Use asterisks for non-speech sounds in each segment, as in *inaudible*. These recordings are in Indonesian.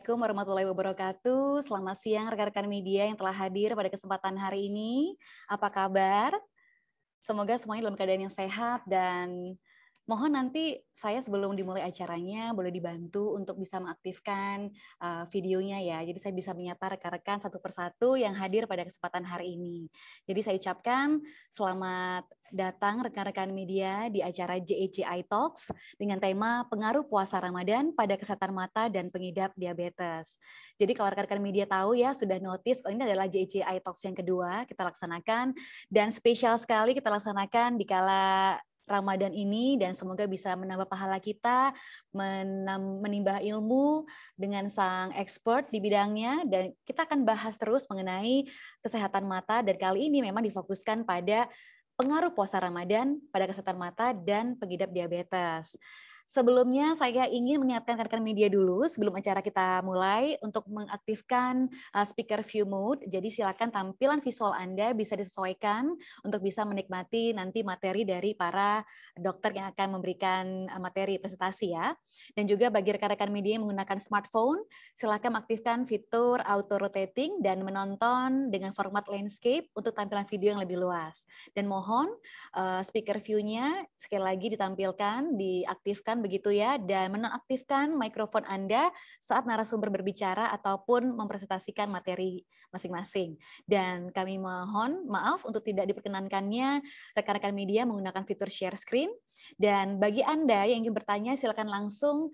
Assalamualaikum warahmatullahi wabarakatuh. Selamat siang rekan-rekan media yang telah hadir pada kesempatan hari ini. Apa kabar? Semoga semuanya dalam keadaan yang sehat dan Mohon nanti saya sebelum dimulai acaranya boleh dibantu untuk bisa mengaktifkan uh, videonya ya. Jadi saya bisa menyapa rekan-rekan satu persatu yang hadir pada kesempatan hari ini. Jadi saya ucapkan selamat datang rekan-rekan media di acara JECI Talks dengan tema pengaruh puasa Ramadan pada kesehatan mata dan pengidap diabetes. Jadi kalau rekan-rekan media tahu ya sudah notice oh ini adalah JECI Talks yang kedua kita laksanakan dan spesial sekali kita laksanakan di kala Ramadan ini dan semoga bisa menambah pahala kita, menimba ilmu dengan sang expert di bidangnya dan kita akan bahas terus mengenai kesehatan mata dan kali ini memang difokuskan pada pengaruh puasa Ramadan pada kesehatan mata dan pengidap diabetes. Sebelumnya saya ingin mengingatkan rekan-rekan media dulu sebelum acara kita mulai untuk mengaktifkan uh, speaker view mode. Jadi silakan tampilan visual Anda bisa disesuaikan untuk bisa menikmati nanti materi dari para dokter yang akan memberikan uh, materi presentasi ya. Dan juga bagi rekan-rekan media yang menggunakan smartphone, silakan aktifkan fitur auto rotating dan menonton dengan format landscape untuk tampilan video yang lebih luas. Dan mohon uh, speaker view-nya sekali lagi ditampilkan, diaktifkan begitu ya dan menonaktifkan mikrofon Anda saat narasumber berbicara ataupun mempresentasikan materi masing-masing. Dan kami mohon maaf untuk tidak diperkenankannya rekan-rekan media menggunakan fitur share screen. Dan bagi Anda yang ingin bertanya silakan langsung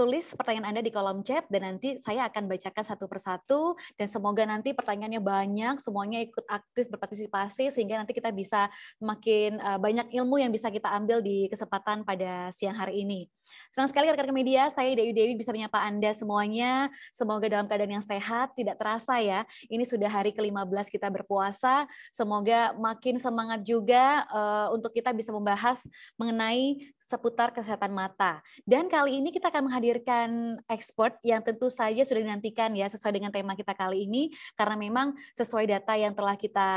tulis pertanyaan Anda di kolom chat dan nanti saya akan bacakan satu persatu dan semoga nanti pertanyaannya banyak, semuanya ikut aktif berpartisipasi sehingga nanti kita bisa semakin eh, banyak ilmu yang bisa kita ambil di kesempatan pada siang hari ini. Senang sekali rekan-rekan media, saya Dewi Dewi bisa menyapa Anda semuanya. Semoga dalam keadaan yang sehat, tidak terasa ya. Ini sudah hari ke-15 kita berpuasa. Semoga makin semangat juga uh, untuk kita bisa membahas mengenai seputar kesehatan mata. Dan kali ini kita akan menghadirkan expert yang tentu saja sudah dinantikan ya sesuai dengan tema kita kali ini karena memang sesuai data yang telah kita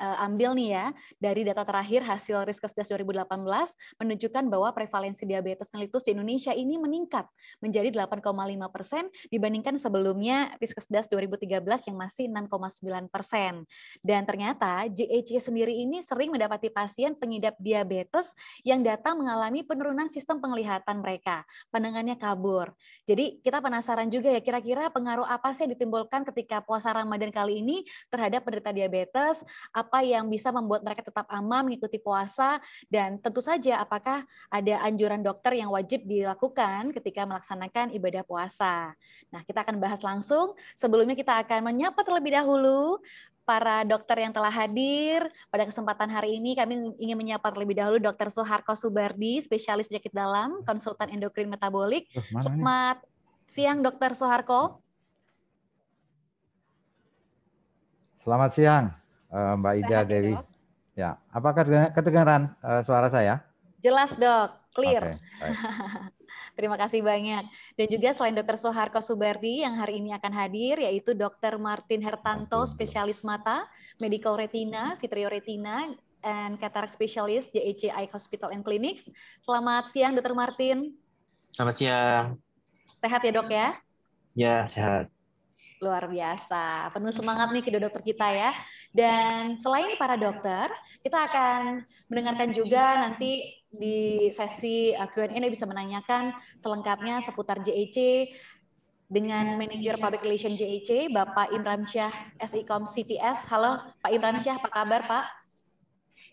Eh, ambil nih ya dari data terakhir hasil Riskesdas 2018 menunjukkan bahwa prevalensi diabetes mellitus di Indonesia ini meningkat menjadi 8,5 persen dibandingkan sebelumnya Riskesdas 2013 yang masih 6,9 persen. Dan ternyata JEC sendiri ini sering mendapati pasien pengidap diabetes yang datang mengalami penurunan sistem penglihatan mereka, pandangannya kabur. Jadi kita penasaran juga ya kira-kira pengaruh apa sih yang ditimbulkan ketika puasa Ramadan kali ini terhadap penderita diabetes? apa yang bisa membuat mereka tetap aman mengikuti puasa dan tentu saja apakah ada anjuran dokter yang wajib dilakukan ketika melaksanakan ibadah puasa. Nah, kita akan bahas langsung. Sebelumnya kita akan menyapa terlebih dahulu para dokter yang telah hadir pada kesempatan hari ini kami ingin menyapa terlebih dahulu Dr. Soeharto Subardi, spesialis penyakit dalam, konsultan endokrin metabolik. Selamat siang Dr. Soeharto. Selamat siang uh, Mbak Ida Sehat, ya, Dewi. Dok. Ya, apakah kedengaran uh, suara saya? Jelas dok, clear. Okay, *laughs* Terima kasih banyak. Dan juga selain Dokter Soeharto Subardi yang hari ini akan hadir, yaitu Dokter Martin Hertanto, ya. spesialis mata, medical retina, vitreoretina and cataract specialist, JEC Eye Hospital and Clinics. Selamat siang, Dokter Martin. Selamat siang. Sehat ya dok ya? Ya, sehat. Luar biasa, penuh semangat nih kedua dokter kita ya. Dan selain para dokter, kita akan mendengarkan juga nanti di sesi eh, Q&A Anda bisa menanyakan selengkapnya seputar JEC dengan manajer Public Relation JEC, Bapak Imran Syah, SIKOM CTS. Halo Pak Imran Syah, apa kabar Pak?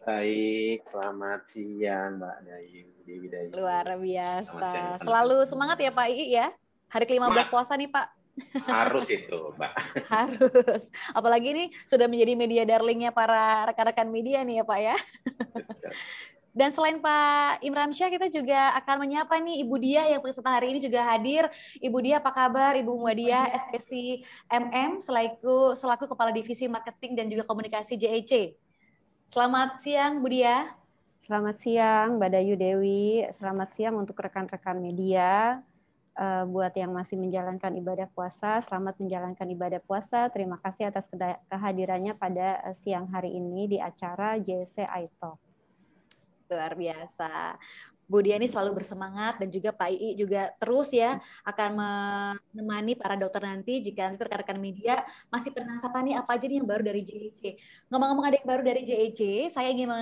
Baik, selamat siang Mbak Dayu Dewi Dayu. Luar biasa. Selalu semangat ya Pak Ii ya. Hari ke-15 puasa nih Pak. Harus itu, Mbak. *laughs* Harus. Apalagi ini sudah menjadi media darlingnya para rekan-rekan media nih ya, Pak ya. *laughs* Dan selain Pak Imram Syah, kita juga akan menyapa nih Ibu Dia yang peserta hari ini juga hadir. Ibu Dia apa kabar? Ibu Muadia, SPC MM, selaku, selaku Kepala Divisi Marketing dan juga Komunikasi JEC. Selamat siang, Bu Dia. Selamat siang, Mbak Dayu Dewi. Selamat siang untuk rekan-rekan media uh, buat yang masih menjalankan ibadah puasa. Selamat menjalankan ibadah puasa. Terima kasih atas kehadirannya pada eh, siang hari ini di acara JC Aito Luar biasa. Bu Diani selalu bersemangat dan juga Pak Ii juga terus ya akan menemani para dokter nanti jika nanti rekan-rekan media masih penasaran nih apa aja nih yang baru dari JEC. Ngomong-ngomong ada yang baru dari JEC, saya ingin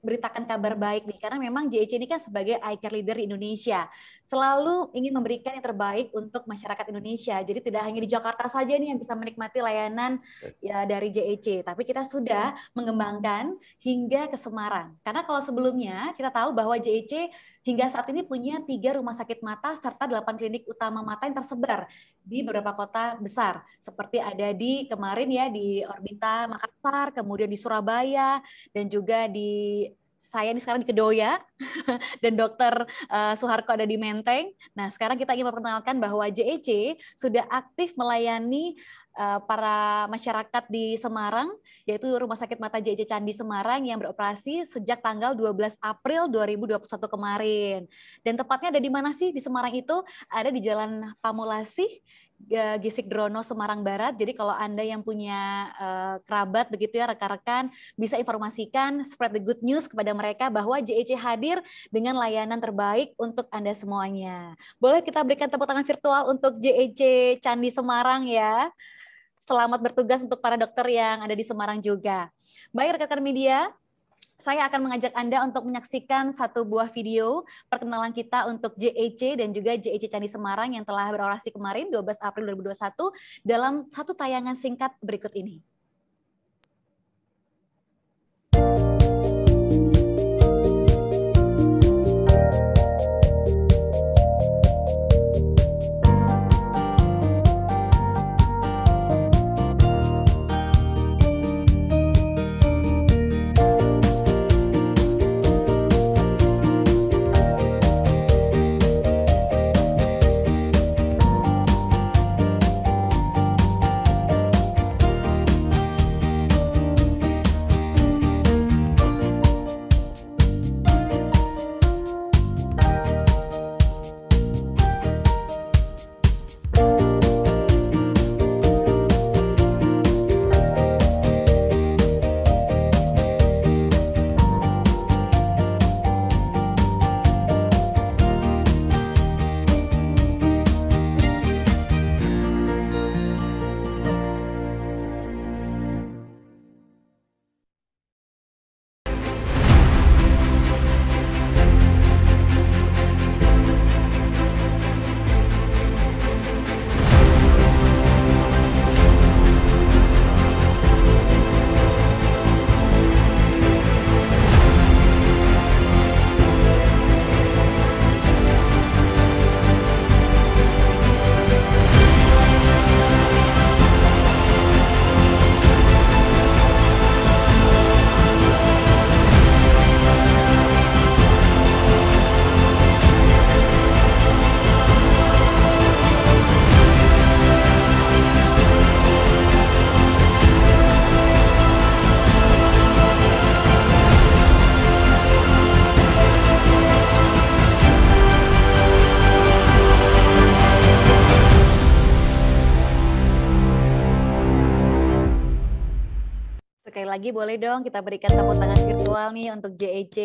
beritakan kabar baik nih karena memang JEC ini kan sebagai iCare leader di Indonesia selalu ingin memberikan yang terbaik untuk masyarakat Indonesia. Jadi tidak hanya di Jakarta saja nih yang bisa menikmati layanan ya dari JEC tapi kita sudah mengembangkan hingga ke Semarang. Karena kalau sebelumnya kita tahu bahwa JEC hingga saat ini punya tiga rumah sakit mata serta delapan klinik utama mata yang tersebar di beberapa kota besar seperti ada di kemarin ya di Orbita Makassar, kemudian di Surabaya dan juga di saya ini sekarang di Kedoya *laughs* dan dokter uh, eh, Suharko ada di Menteng. Nah, sekarang kita ingin memperkenalkan bahwa JEC sudah aktif melayani uh, para masyarakat di Semarang, yaitu Rumah Sakit Mata JEC Candi Semarang yang beroperasi sejak tanggal 12 April 2021 kemarin. Dan tepatnya ada di mana sih di Semarang itu? Ada di Jalan Pamulasi Gisik Drono Semarang Barat. Jadi kalau Anda yang punya eh, kerabat begitu ya rekan-rekan bisa informasikan spread the good news kepada mereka bahwa JEC hadir dengan layanan terbaik untuk Anda semuanya. Boleh kita berikan tepuk tangan virtual untuk JEC Candi Semarang ya. Selamat bertugas untuk para dokter yang ada di Semarang juga. Baik rekan-rekan media, saya akan mengajak Anda untuk menyaksikan satu buah video perkenalan kita untuk JEC dan juga JEC Candi Semarang yang telah berorasi kemarin 12 April 2021 dalam satu tayangan singkat berikut ini. lagi boleh dong kita berikan tepuk tangan virtual nih untuk JEC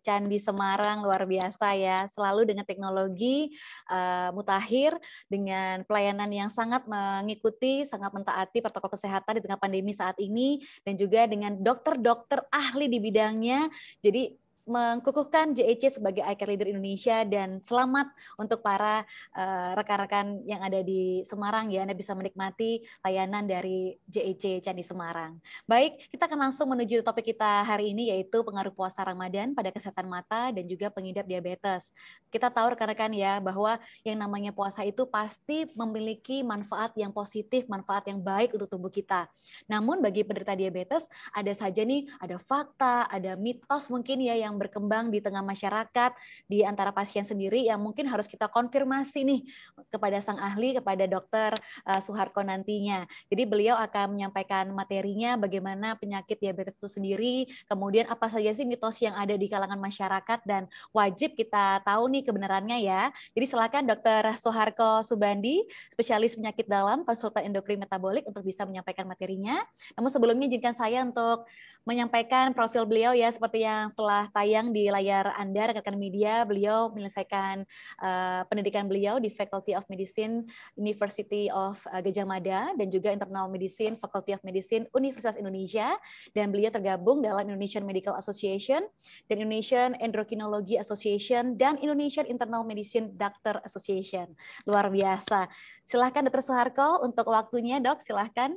Candi Semarang luar biasa ya. Selalu dengan teknologi uh, mutakhir dengan pelayanan yang sangat mengikuti, sangat mentaati protokol kesehatan di tengah pandemi saat ini dan juga dengan dokter-dokter ahli di bidangnya. Jadi mengkukuhkan JEC sebagai iCare Leader Indonesia dan selamat untuk para eh, rekan-rekan uh, yang ada di Semarang ya Anda bisa menikmati layanan dari JEC Candi Semarang. Baik, kita akan langsung menuju topik kita hari ini yaitu pengaruh puasa Ramadan pada kesehatan mata dan juga pengidap diabetes. Kita tahu rekan-rekan ya bahwa yang namanya puasa itu pasti memiliki manfaat yang positif, manfaat yang baik untuk tubuh kita. Namun bagi penderita diabetes ada saja nih ada fakta, ada mitos mungkin ya yang berkembang di tengah masyarakat, di antara pasien sendiri yang mungkin harus kita konfirmasi nih kepada sang ahli, kepada dokter uh, eh, Suharko nantinya. Jadi beliau akan menyampaikan materinya bagaimana penyakit diabetes itu sendiri, kemudian apa saja sih mitos yang ada di kalangan masyarakat dan wajib kita tahu nih kebenarannya ya. Jadi silakan dokter Suharko Subandi, spesialis penyakit dalam, konsultan endokrin metabolik untuk bisa menyampaikan materinya. Namun sebelumnya izinkan saya untuk menyampaikan profil beliau ya seperti yang setelah tayang tayang di layar Anda rekan-rekan media. Beliau menyelesaikan uh, pendidikan beliau di Faculty of Medicine University of eh, Gajah Mada dan juga Internal Medicine Faculty of Medicine Universitas Indonesia dan beliau tergabung dalam Indonesian Medical Association dan Indonesian Endocrinology Association dan Indonesian Internal Medicine Doctor Association. Luar biasa. Silahkan Dr. Soeharto untuk waktunya, Dok. Silahkan.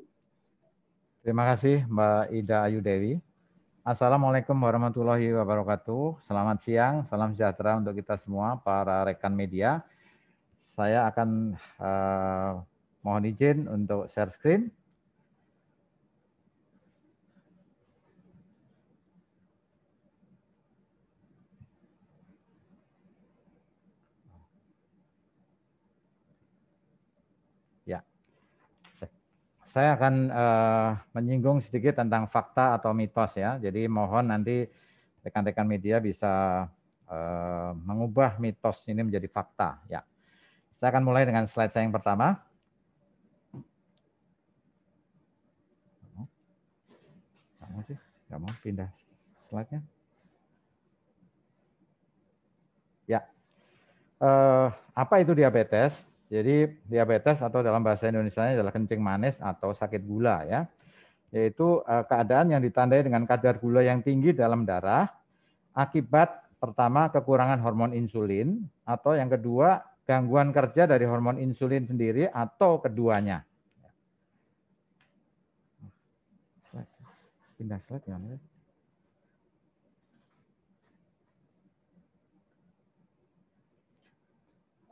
Terima kasih Mbak Ida Ayu Dewi. Assalamualaikum warahmatullahi wabarakatuh. Selamat siang, salam sejahtera untuk kita semua para rekan media. Saya akan uh, mohon izin untuk share screen. saya akan uh, menyinggung sedikit tentang fakta atau mitos ya. Jadi mohon nanti rekan-rekan media bisa uh, mengubah mitos ini menjadi fakta ya. Saya akan mulai dengan slide saya yang pertama. Kamu sih, kamu pindah slide-nya. Ya, uh, apa itu diabetes? Jadi diabetes atau dalam bahasa Indonesia adalah kencing manis atau sakit gula ya. Yaitu eh, keadaan yang ditandai dengan kadar gula yang tinggi dalam darah akibat pertama kekurangan hormon insulin atau yang kedua gangguan kerja dari hormon insulin sendiri atau keduanya. Pindah slide ya.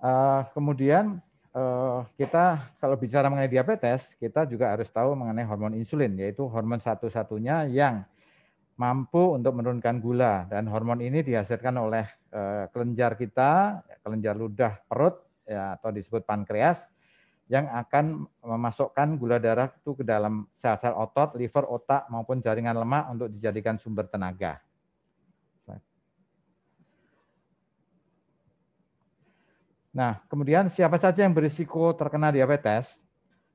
Uh, kemudian Eh, kita kalau bicara mengenai diabetes, kita juga harus tahu mengenai hormon insulin, yaitu hormon satu-satunya yang mampu untuk menurunkan gula dan hormon ini dihasilkan oleh eh, kelenjar kita, kelenjar ludah perut ya, atau disebut pankreas yang akan memasukkan gula darah itu ke dalam sel-sel otot, liver, otak maupun jaringan lemak untuk dijadikan sumber tenaga. Nah, kemudian siapa saja yang berisiko terkena diabetes,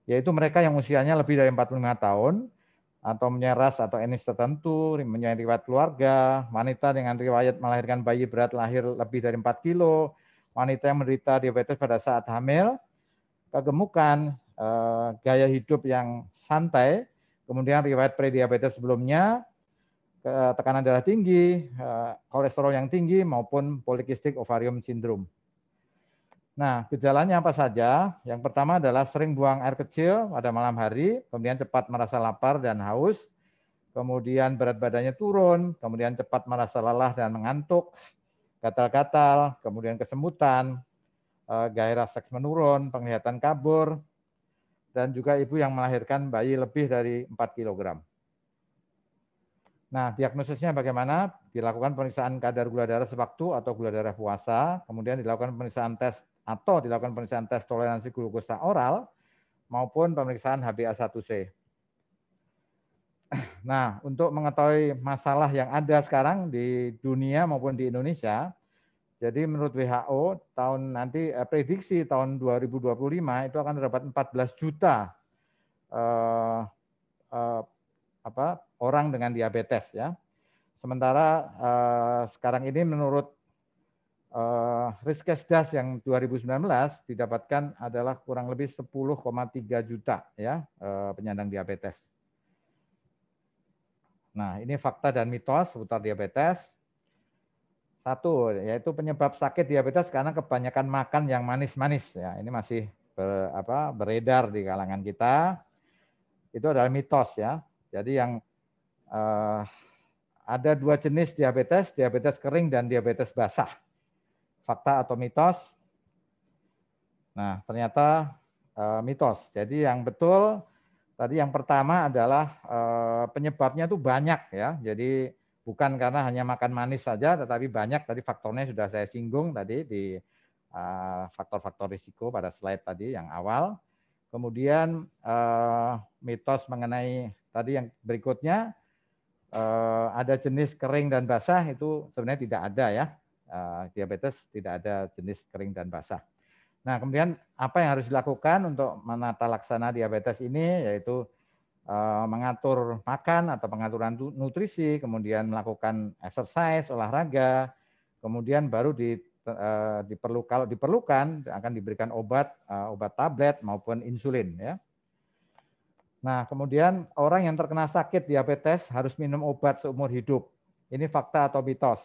yaitu mereka yang usianya lebih dari 45 tahun, atau menyeras atau enis tertentu, mempunyai riwayat keluarga, wanita dengan riwayat melahirkan bayi berat lahir lebih dari 4 kilo, wanita yang menderita diabetes pada saat hamil, kegemukan, eh, gaya hidup yang santai, kemudian riwayat prediabetes sebelumnya, tekanan darah tinggi, eh, kolesterol yang tinggi, maupun polikistik ovarium syndrome. Nah, gejalanya apa saja? Yang pertama adalah sering buang air kecil pada malam hari, kemudian cepat merasa lapar dan haus, kemudian berat badannya turun, kemudian cepat merasa lelah dan mengantuk, gatal-gatal, kemudian kesemutan, eh, gairah seks menurun, penglihatan kabur, dan juga ibu yang melahirkan bayi lebih dari 4 kg. Nah, diagnosisnya bagaimana? Dilakukan pemeriksaan kadar gula darah sewaktu atau gula darah puasa, kemudian dilakukan pemeriksaan tes atau dilakukan pemeriksaan tes toleransi glukosa oral maupun pemeriksaan HbA1c. *clears throat* Nah, untuk mengetahui masalah yang ada sekarang di dunia maupun di Indonesia, jadi menurut WHO tahun nanti eh, prediksi tahun 2025 itu akan terdapat 14 juta eh, eh, apa orang dengan diabetes ya. Sementara eh, sekarang ini menurut uh, eh, Riskesdas yang 2019 didapatkan adalah kurang lebih 10,3 juta ya uh, penyandang diabetes. Nah, ini fakta dan mitos seputar diabetes. Satu, yaitu penyebab sakit diabetes karena kebanyakan makan yang manis-manis ya. Ini masih ber, apa, beredar di kalangan kita. Itu adalah mitos ya. Jadi yang eh, ada dua jenis diabetes, diabetes kering dan diabetes basah fakta atau mitos? Nah, ternyata uh, mitos. Jadi yang betul tadi yang pertama adalah uh, penyebabnya itu banyak ya. Jadi bukan karena hanya makan manis saja, tetapi banyak tadi faktornya sudah saya singgung tadi di eh, faktor-faktor uh, risiko pada slide tadi yang awal. Kemudian mitos mengenai tadi yang berikutnya ada jenis kering dan basah itu sebenarnya tidak ada ya. Eh, diabetes tidak ada jenis kering dan basah. Nah, kemudian apa yang harus dilakukan untuk menata laksana diabetes ini yaitu eh, mengatur makan atau pengaturan nutrisi, kemudian melakukan exercise, olahraga, kemudian baru di eh, diperlu kalau diperlukan akan diberikan obat obat tablet maupun insulin ya. Nah, kemudian orang yang terkena sakit diabetes harus minum obat seumur hidup. Ini fakta atau mitos?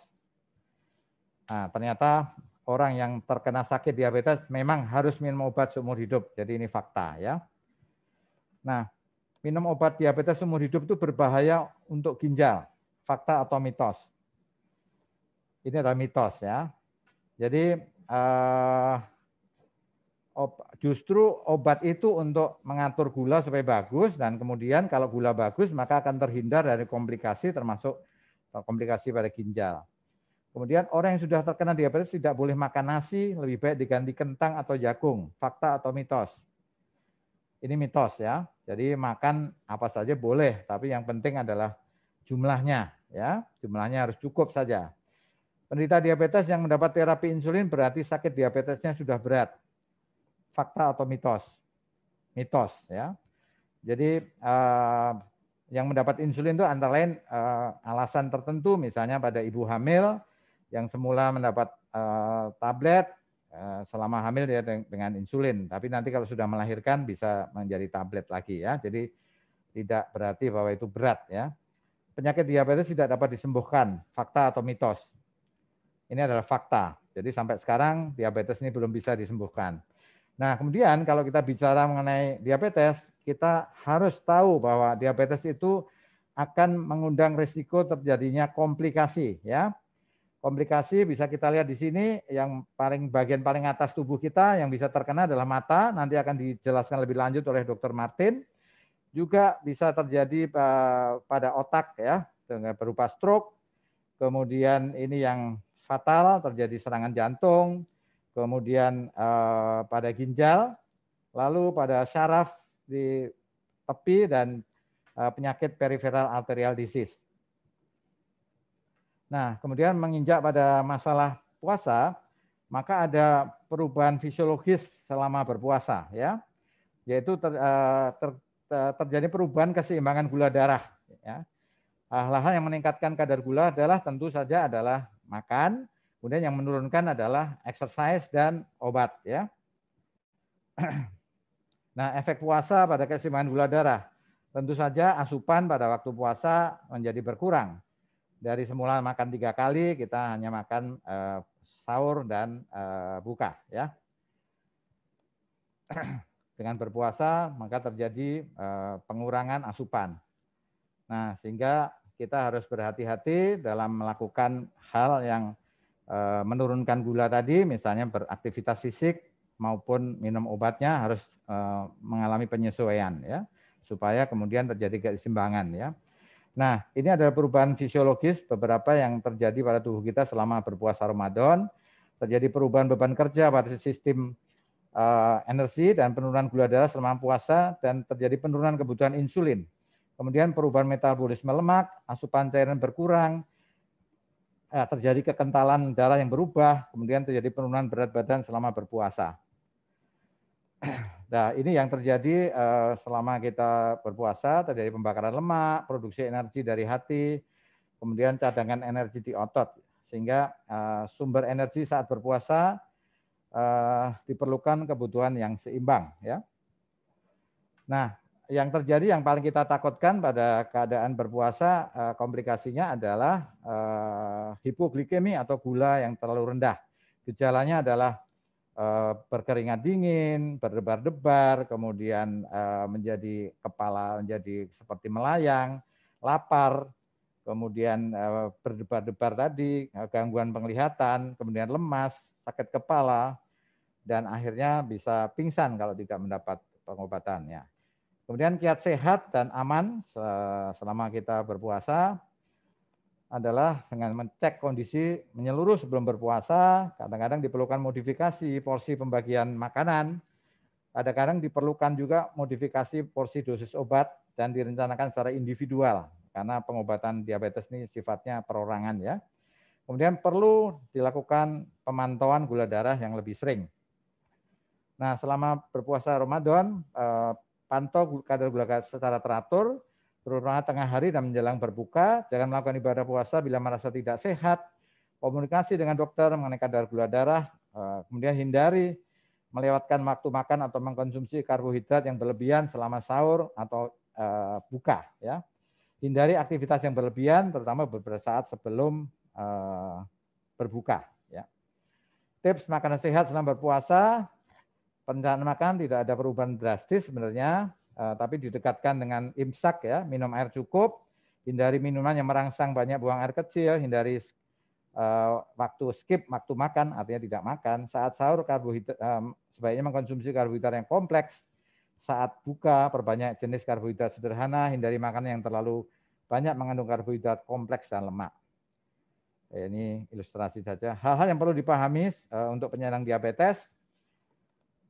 Nah, ternyata orang yang terkena sakit diabetes memang harus minum obat seumur hidup. Jadi ini fakta ya. Nah, minum obat diabetes seumur hidup itu berbahaya untuk ginjal. Fakta atau mitos? Ini adalah mitos ya. Jadi eh, justru obat itu untuk mengatur gula supaya bagus dan kemudian kalau gula bagus maka akan terhindar dari komplikasi termasuk komplikasi pada ginjal. Kemudian orang yang sudah terkena diabetes tidak boleh makan nasi, lebih baik diganti kentang atau jagung. Fakta atau mitos? Ini mitos ya. Jadi makan apa saja boleh, tapi yang penting adalah jumlahnya ya. Jumlahnya harus cukup saja. Penderita diabetes yang mendapat terapi insulin berarti sakit diabetesnya sudah berat. Fakta atau mitos? Mitos ya. Jadi eh, yang mendapat insulin itu antara lain eh, alasan tertentu misalnya pada ibu hamil yang semula mendapat uh, tablet uh, selama hamil ya dengan insulin, tapi nanti kalau sudah melahirkan bisa menjadi tablet lagi ya. Jadi tidak berarti bahwa itu berat ya. Penyakit diabetes tidak dapat disembuhkan, fakta atau mitos. Ini adalah fakta. Jadi sampai sekarang diabetes ini belum bisa disembuhkan. Nah, kemudian kalau kita bicara mengenai diabetes, kita harus tahu bahwa diabetes itu akan mengundang risiko terjadinya komplikasi ya. Komplikasi bisa kita lihat di sini yang paling bagian paling atas tubuh kita yang bisa terkena adalah mata. Nanti akan dijelaskan lebih lanjut oleh Dokter Martin. Juga bisa terjadi eh, pada otak ya dengan berupa stroke. Kemudian ini yang fatal terjadi serangan jantung. Kemudian eh, pada ginjal, lalu pada saraf di tepi dan eh, penyakit peripheral arterial disease. Nah, kemudian menginjak pada masalah puasa, maka ada perubahan fisiologis selama berpuasa ya. Yaitu ter, eh, ter, ter, eh, terjadi perubahan keseimbangan gula darah ya. Hal-hal yang meningkatkan kadar gula adalah tentu saja adalah makan, kemudian yang menurunkan adalah exercise dan obat ya. *clears throat* Nah, efek puasa pada keseimbangan gula darah. Tentu saja asupan pada waktu puasa menjadi berkurang dari semula makan tiga kali kita hanya makan uh, sahur dan uh, buka ya *clears throat* dengan berpuasa maka terjadi uh, pengurangan asupan nah sehingga kita harus berhati-hati dalam melakukan hal yang uh, menurunkan gula tadi misalnya beraktivitas fisik maupun minum obatnya harus uh, mengalami penyesuaian ya supaya kemudian terjadi keseimbangan ya Nah, ini adalah perubahan fisiologis beberapa yang terjadi pada tubuh kita selama berpuasa Ramadan. Terjadi perubahan beban kerja pada sistem uh, energi dan penurunan gula darah selama puasa dan terjadi penurunan kebutuhan insulin. Kemudian perubahan metabolisme lemak, asupan cairan berkurang, uh, terjadi kekentalan darah yang berubah, kemudian terjadi penurunan berat badan selama berpuasa. Nah, ini yang terjadi eh, selama kita berpuasa, terjadi pembakaran lemak, produksi energi dari hati, kemudian cadangan energi di otot. Sehingga eh, sumber energi saat berpuasa eh, diperlukan kebutuhan yang seimbang. ya. Nah, yang terjadi yang paling kita takutkan pada keadaan berpuasa uh, komplikasinya adalah hipoglikemi atau gula yang terlalu rendah. Gejalanya adalah Eh, berkeringat dingin, berdebar-debar, kemudian eh, menjadi kepala menjadi seperti melayang, lapar, kemudian eh, berdebar-debar tadi, gangguan penglihatan, kemudian lemas, sakit kepala, dan akhirnya bisa pingsan kalau tidak mendapat pengobatannya. Kemudian kiat sehat dan aman selama kita berpuasa, adalah dengan mencek kondisi menyeluruh sebelum berpuasa, kadang-kadang diperlukan modifikasi porsi pembagian makanan, kadang-kadang diperlukan juga modifikasi porsi dosis obat dan direncanakan secara individual karena pengobatan diabetes ini sifatnya perorangan ya. Kemudian perlu dilakukan pemantauan gula darah yang lebih sering. Nah, selama berpuasa Ramadan, eh, pantau kadar gula secara teratur, terutama tengah hari dan menjelang berbuka. Jangan melakukan ibadah puasa bila merasa tidak sehat. Komunikasi dengan dokter mengenai kadar gula darah. Eh, kemudian hindari melewatkan waktu makan atau mengkonsumsi karbohidrat yang berlebihan selama sahur atau eh, buka. Ya. Hindari aktivitas yang berlebihan, terutama beberapa saat sebelum eh, berbuka. Ya. Tips makanan sehat selama berpuasa. Perencanaan makan tidak ada perubahan drastis sebenarnya Eh, tapi didekatkan dengan imsak ya, minum air cukup, hindari minuman yang merangsang banyak buang air kecil, hindari uh, waktu skip, waktu makan, artinya tidak makan. Saat sahur karbohidrat um, sebaiknya mengkonsumsi karbohidrat yang kompleks. Saat buka perbanyak jenis karbohidrat sederhana, hindari makanan yang terlalu banyak mengandung karbohidrat kompleks dan lemak. Eh, ini ilustrasi saja. Hal-hal yang perlu dipahami untuk penyandang diabetes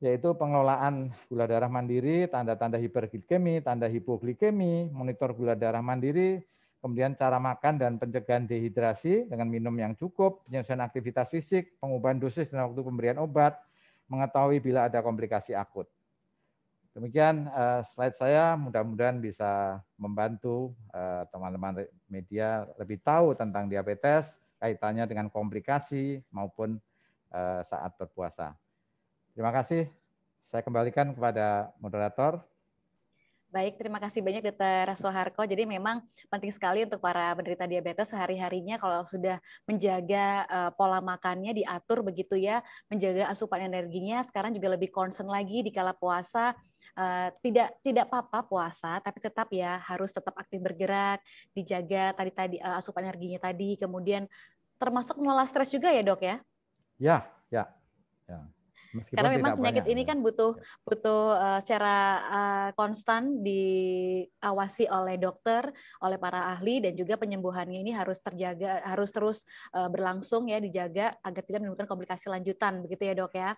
yaitu pengelolaan gula darah mandiri, tanda-tanda hiperglikemi, tanda hipoglikemi, monitor gula darah mandiri, kemudian cara makan dan pencegahan dehidrasi dengan minum yang cukup, penyesuaian aktivitas fisik, pengubahan dosis dan waktu pemberian obat, mengetahui bila ada komplikasi akut. Demikian eh, slide saya, mudah-mudahan bisa membantu eh, teman-teman media lebih tahu tentang diabetes, kaitannya dengan komplikasi maupun eh, saat berpuasa. Terima kasih. Saya kembalikan kepada moderator. Baik, terima kasih banyak Dr. Soeharto. Jadi memang penting sekali untuk para penderita diabetes sehari-harinya kalau sudah menjaga eh, pola makannya diatur begitu ya, menjaga asupan energinya. Sekarang juga lebih concern lagi di kala puasa eh, tidak tidak apa-apa puasa tapi tetap ya harus tetap aktif bergerak, dijaga tadi tadi eh, asupan energinya tadi, kemudian termasuk mengelola stres juga ya, Dok ya? Ya, ya. Ya. Meskipun Karena memang penyakit banyak. ini ya. kan butuh ya. butuh uh, secara uh, konstan diawasi oleh dokter, oleh para ahli dan juga penyembuhannya ini harus terjaga harus terus uh, berlangsung ya dijaga agar tidak menimbulkan komplikasi lanjutan begitu ya dok ya.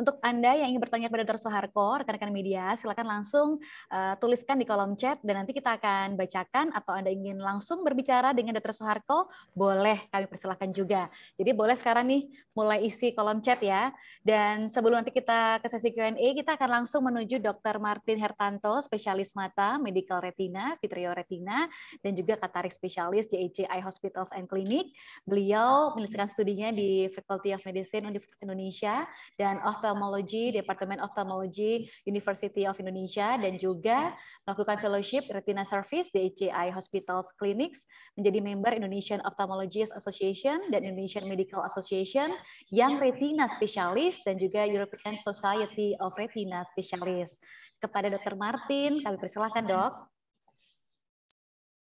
Untuk Anda yang ingin bertanya kepada Dr. Soeharto, rekan-rekan media, silakan langsung uh, tuliskan di kolom chat dan nanti kita akan bacakan atau Anda ingin langsung berbicara dengan Dr. Soeharto, boleh kami persilahkan juga. Jadi boleh sekarang nih mulai isi kolom chat ya. Dan sebelum nanti kita ke sesi Q&A, kita akan langsung menuju Dr. Martin Hertanto, spesialis mata, medical retina, vitreoretina retina, dan juga katarik spesialis JIC Eye Hospitals and Clinic. Beliau menyelesaikan studinya di Faculty of Medicine Universitas Indonesia dan author Ophthalmology, Departemen Ophthalmology University of Indonesia, dan juga melakukan fellowship Retina Service di HCI Hospitals Clinics, menjadi member Indonesian Ophthalmologist Association dan Indonesian Medical Association yang retina spesialis dan juga European Society of Retina Specialists. Kepada Dr. Martin, kami persilahkan dok.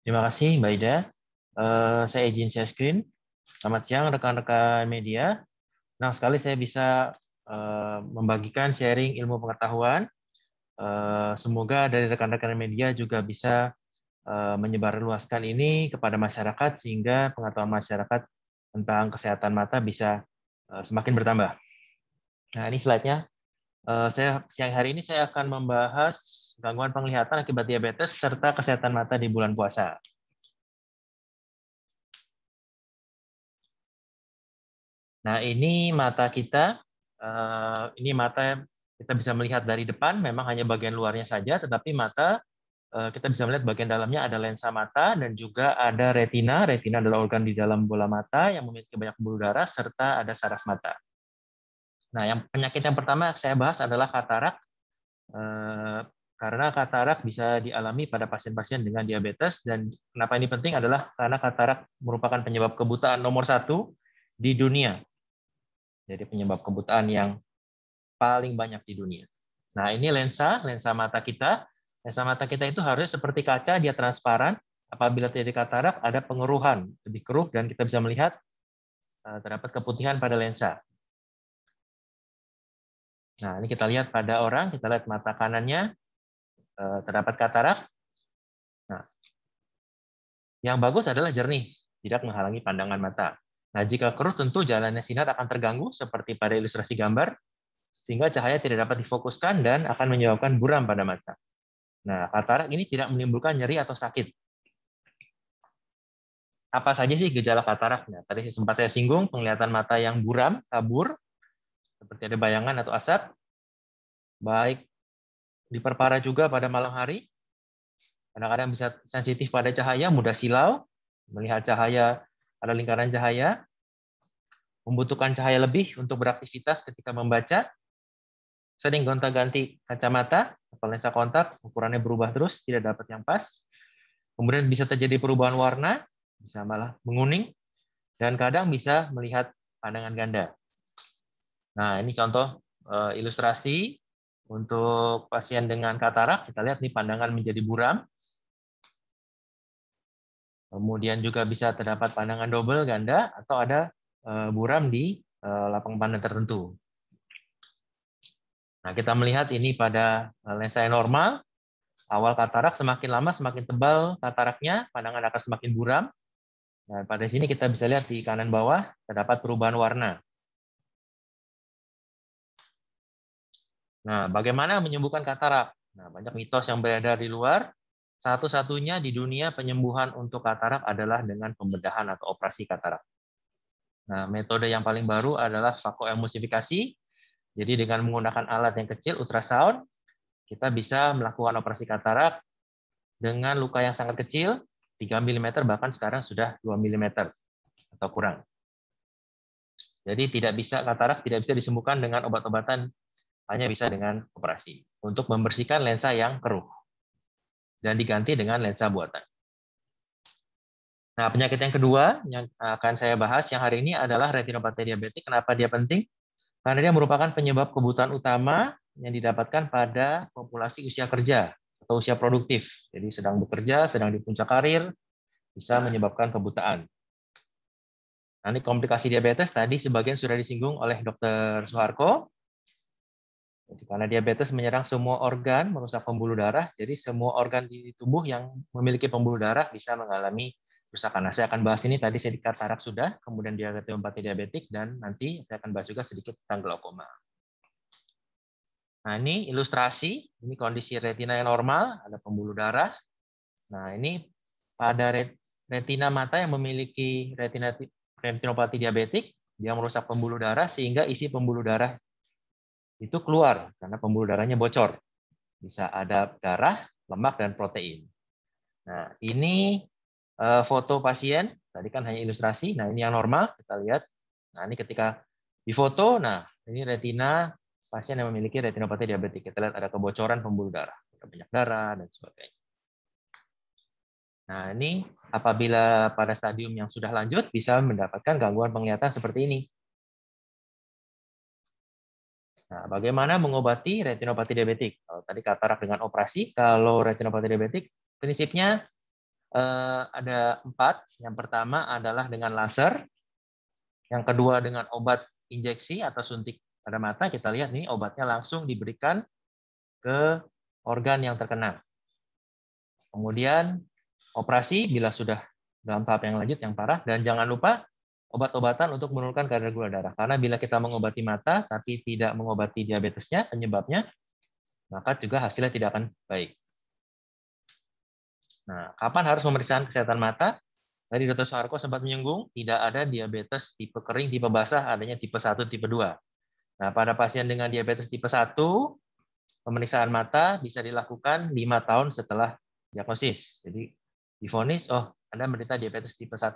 Terima kasih Mbak Ida. Uh, saya izin share screen. Selamat siang rekan-rekan media. Senang sekali saya bisa Eh, membagikan sharing ilmu pengetahuan. Eh, semoga dari rekan-rekan media juga bisa eh, menyebarluaskan ini kepada masyarakat sehingga pengetahuan masyarakat tentang kesehatan mata bisa semakin bertambah. Nah, ini slide-nya. Saya siang hari ini saya akan membahas gangguan penglihatan akibat diabetes serta kesehatan mata di bulan puasa. Nah, ini mata kita Eh, ini mata kita bisa melihat dari depan, memang hanya bagian luarnya saja, tetapi mata eh, kita bisa melihat bagian dalamnya ada lensa mata dan juga ada retina. Retina adalah organ di dalam bola mata yang memiliki banyak bulu darah serta ada saraf mata. Nah, yang penyakit yang pertama saya bahas adalah katarak. Eh, karena katarak bisa dialami pada pasien-pasien dengan diabetes dan kenapa ini penting adalah karena katarak merupakan penyebab kebutaan nomor satu di dunia. Jadi penyebab kebutaan yang paling banyak di dunia. Nah, ini lensa, lensa mata kita. Lensa mata kita itu harus seperti kaca, dia transparan. Apabila terjadi katarak, ada pengeruhan, lebih keruh, dan kita bisa melihat eh, terdapat keputihan pada lensa. Nah, ini kita lihat pada orang, kita lihat mata kanannya, eh, terdapat katarak. Nah, yang bagus adalah jernih, tidak menghalangi pandangan mata. Nah, jika keruh tentu jalannya sinar akan terganggu seperti pada ilustrasi gambar, sehingga cahaya tidak dapat difokuskan dan akan menyebabkan buram pada mata. Nah, katarak ini tidak menimbulkan nyeri atau sakit. Apa saja sih gejala kataraknya? Tadi sempat saya singgung, penglihatan mata yang buram, kabur, seperti ada bayangan atau asap, baik diperparah juga pada malam hari, kadang-kadang bisa sensitif pada cahaya, mudah silau, melihat cahaya ada lingkaran cahaya, membutuhkan cahaya lebih untuk beraktivitas ketika membaca, sering gonta-ganti kacamata atau lensa kontak, ukurannya berubah terus, tidak dapat yang pas. Kemudian bisa terjadi perubahan warna, bisa malah menguning, dan kadang bisa melihat pandangan ganda. Nah, ini contoh eh, ilustrasi untuk pasien dengan katarak. Kita lihat nih pandangan menjadi buram, Kemudian juga bisa terdapat pandangan double ganda atau ada eh, buram di eh, lapang pandang tertentu. Nah, kita melihat ini pada eh, lensa yang normal, awal katarak semakin lama semakin tebal kataraknya, pandangan akan semakin buram. Dan nah, pada sini kita bisa lihat di kanan bawah terdapat perubahan warna. Nah, bagaimana menyembuhkan katarak? Nah, banyak mitos yang beredar di luar satu-satunya di dunia penyembuhan untuk katarak adalah dengan pembedahan atau operasi katarak. Nah, metode yang paling baru adalah vakoemulsifikasi. Jadi dengan menggunakan alat yang kecil ultrasound, kita bisa melakukan operasi katarak dengan luka yang sangat kecil, 3 mm bahkan sekarang sudah 2 mm atau kurang. Jadi tidak bisa katarak tidak bisa disembuhkan dengan obat-obatan, hanya bisa dengan operasi untuk membersihkan lensa yang keruh dan diganti dengan lensa buatan. Nah, penyakit yang kedua yang akan saya bahas yang hari ini adalah retinopati diabetik. Kenapa dia penting? Karena dia merupakan penyebab kebutuhan utama yang didapatkan pada populasi usia kerja atau usia produktif. Jadi sedang bekerja, sedang di puncak karir, bisa menyebabkan kebutaan. Nanti komplikasi diabetes tadi sebagian sudah disinggung oleh Dr. Soeharto jadi karena diabetes menyerang semua organ, merusak pembuluh darah, jadi semua organ di tubuh yang memiliki pembuluh darah bisa mengalami kerusakan. Nah, saya akan bahas ini tadi saya katarak sudah, kemudian diabetes empati diabetik, dan nanti saya akan bahas juga sedikit tentang glaukoma. Nah, ini ilustrasi, ini kondisi retina yang normal, ada pembuluh darah. Nah, ini pada retina mata yang memiliki retina retinopati diabetik, dia merusak pembuluh darah sehingga isi pembuluh darah itu keluar karena pembuluh darahnya bocor. Bisa ada darah, lemak, dan protein. Nah, ini eh, foto pasien. Tadi kan hanya ilustrasi. Nah, ini yang normal. Kita lihat. Nah, ini ketika difoto. Nah, ini retina pasien yang memiliki retinopati diabetik. Kita lihat ada kebocoran pembuluh darah. Ada banyak darah, dan sebagainya. Nah, ini apabila pada stadium yang sudah lanjut bisa mendapatkan gangguan penglihatan seperti ini. Nah, bagaimana mengobati retinopati diabetik? Kalau tadi katarak dengan operasi, kalau retinopati diabetik prinsipnya eh, ada empat. Yang pertama adalah dengan laser, yang kedua dengan obat injeksi atau suntik pada mata. Kita lihat nih obatnya langsung diberikan ke organ yang terkena. Kemudian operasi bila sudah dalam tahap yang lanjut yang parah dan jangan lupa obat-obatan untuk menurunkan kadar gula darah. Karena bila kita mengobati mata tapi tidak mengobati diabetesnya, penyebabnya, maka juga hasilnya tidak akan baik. Nah, kapan harus pemeriksaan kesehatan mata? Tadi Dr. Soeharto sempat menyinggung, tidak ada diabetes tipe kering, tipe basah, adanya tipe 1, tipe 2. Nah, pada pasien dengan diabetes tipe 1, pemeriksaan mata bisa dilakukan 5 tahun setelah diagnosis. Jadi, difonis, oh, Anda menderita diabetes tipe 1,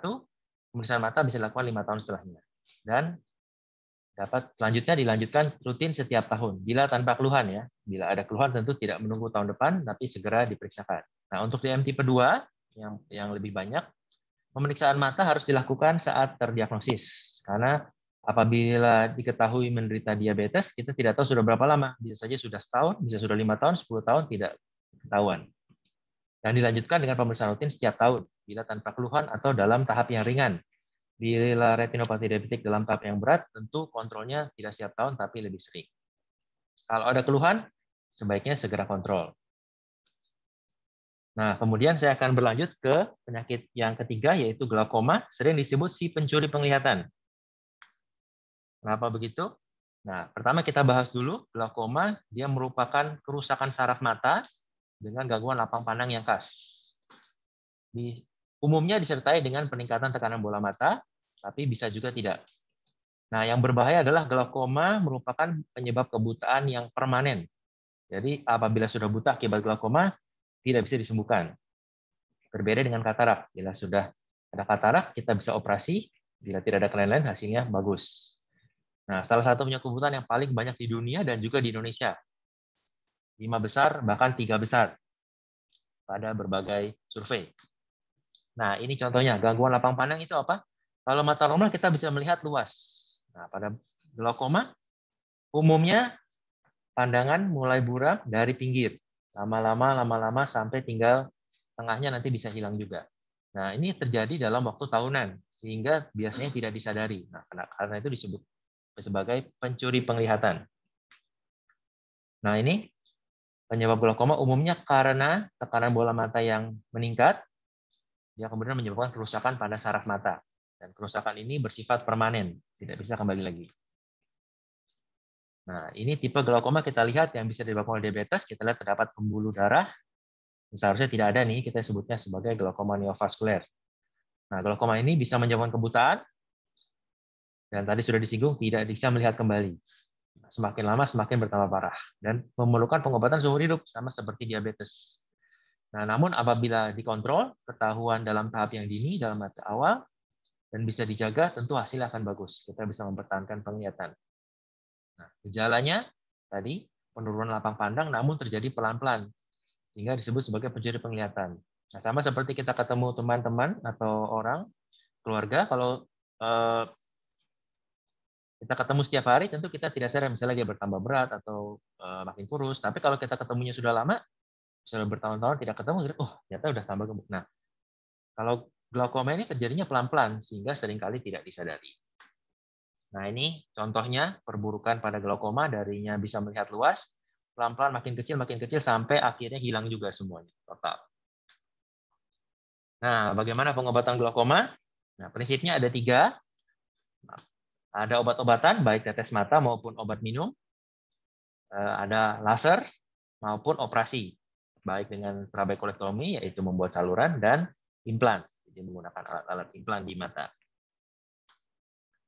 pemeriksaan mata bisa dilakukan lima tahun setelahnya. Dan dapat selanjutnya dilanjutkan rutin setiap tahun, bila tanpa keluhan ya. Bila ada keluhan tentu tidak menunggu tahun depan, tapi segera diperiksakan. Nah untuk DM tipe kedua, yang, yang lebih banyak, pemeriksaan mata harus dilakukan saat terdiagnosis. Karena apabila diketahui menderita diabetes, kita tidak tahu sudah berapa lama. Bisa saja sudah setahun, bisa sudah lima tahun, 10 tahun, tidak ketahuan. Dan dilanjutkan dengan pemeriksaan rutin setiap tahun bila tanpa keluhan atau dalam tahap yang ringan. Bila retinopati diabetik dalam tahap yang berat, tentu kontrolnya tidak setiap tahun, tapi lebih sering. Kalau ada keluhan, sebaiknya segera kontrol. Nah, kemudian saya akan berlanjut ke penyakit yang ketiga, yaitu glaukoma, sering disebut si pencuri penglihatan. Kenapa begitu? Nah, pertama kita bahas dulu glaukoma, dia merupakan kerusakan saraf mata dengan gangguan lapang pandang yang khas. Di Umumnya disertai dengan peningkatan tekanan bola mata, tapi bisa juga tidak. Nah, yang berbahaya adalah glaukoma merupakan penyebab kebutaan yang permanen. Jadi, apabila sudah buta akibat glaukoma, tidak bisa disembuhkan. Berbeda dengan katarak. Bila sudah ada katarak, kita bisa operasi. Bila tidak ada kelainan hasilnya bagus. Nah, salah satu punya kebutuhan yang paling banyak di dunia dan juga di Indonesia. Lima besar, bahkan tiga besar pada berbagai survei. Nah, ini contohnya gangguan lapang pandang itu apa? Kalau mata normal kita bisa melihat luas. Nah, pada glaukoma umumnya pandangan mulai buram dari pinggir. Lama-lama lama-lama sampai tinggal tengahnya nanti bisa hilang juga. Nah, ini terjadi dalam waktu tahunan sehingga biasanya tidak disadari. Nah, karena itu disebut sebagai pencuri penglihatan. Nah, ini penyebab glaukoma umumnya karena tekanan bola mata yang meningkat yang kemudian menyebabkan kerusakan pada saraf mata. Dan kerusakan ini bersifat permanen, tidak bisa kembali lagi. Nah, ini tipe glaukoma kita lihat yang bisa disebabkan oleh diabetes, kita lihat terdapat pembuluh darah. Seharusnya tidak ada nih, kita sebutnya sebagai glaukoma neovaskuler. Nah, glaukoma ini bisa menyebabkan kebutaan, dan tadi sudah disinggung, tidak bisa melihat kembali. Semakin lama, semakin bertambah parah, dan memerlukan pengobatan seumur hidup, sama seperti diabetes. Nah, namun apabila dikontrol, ketahuan dalam tahap yang dini, dalam tahap awal, dan bisa dijaga, tentu hasil akan bagus. Kita bisa mempertahankan penglihatan. Nah, gejalanya tadi penurunan lapang pandang, namun terjadi pelan-pelan, sehingga disebut sebagai pencuri penglihatan. Nah, sama seperti kita ketemu teman-teman atau orang keluarga, kalau eh, kita ketemu setiap hari, tentu kita tidak sadar misalnya dia bertambah berat atau eh, makin kurus. Tapi kalau kita ketemunya sudah lama, misalnya bertahun-tahun tidak ketemu, gitu. oh ternyata sudah tambah gemuk. Nah, kalau glaukoma ini terjadinya pelan-pelan sehingga seringkali tidak disadari. Nah ini contohnya perburukan pada glaukoma darinya bisa melihat luas, pelan-pelan makin kecil, makin kecil sampai akhirnya hilang juga semuanya total. Nah bagaimana pengobatan glaukoma? Nah prinsipnya ada tiga. Nah, ada obat-obatan baik tetes mata maupun obat minum, eh, ada laser maupun operasi baik dengan trabekulektomi yaitu membuat saluran dan implan. Jadi menggunakan alat-alat implan di mata.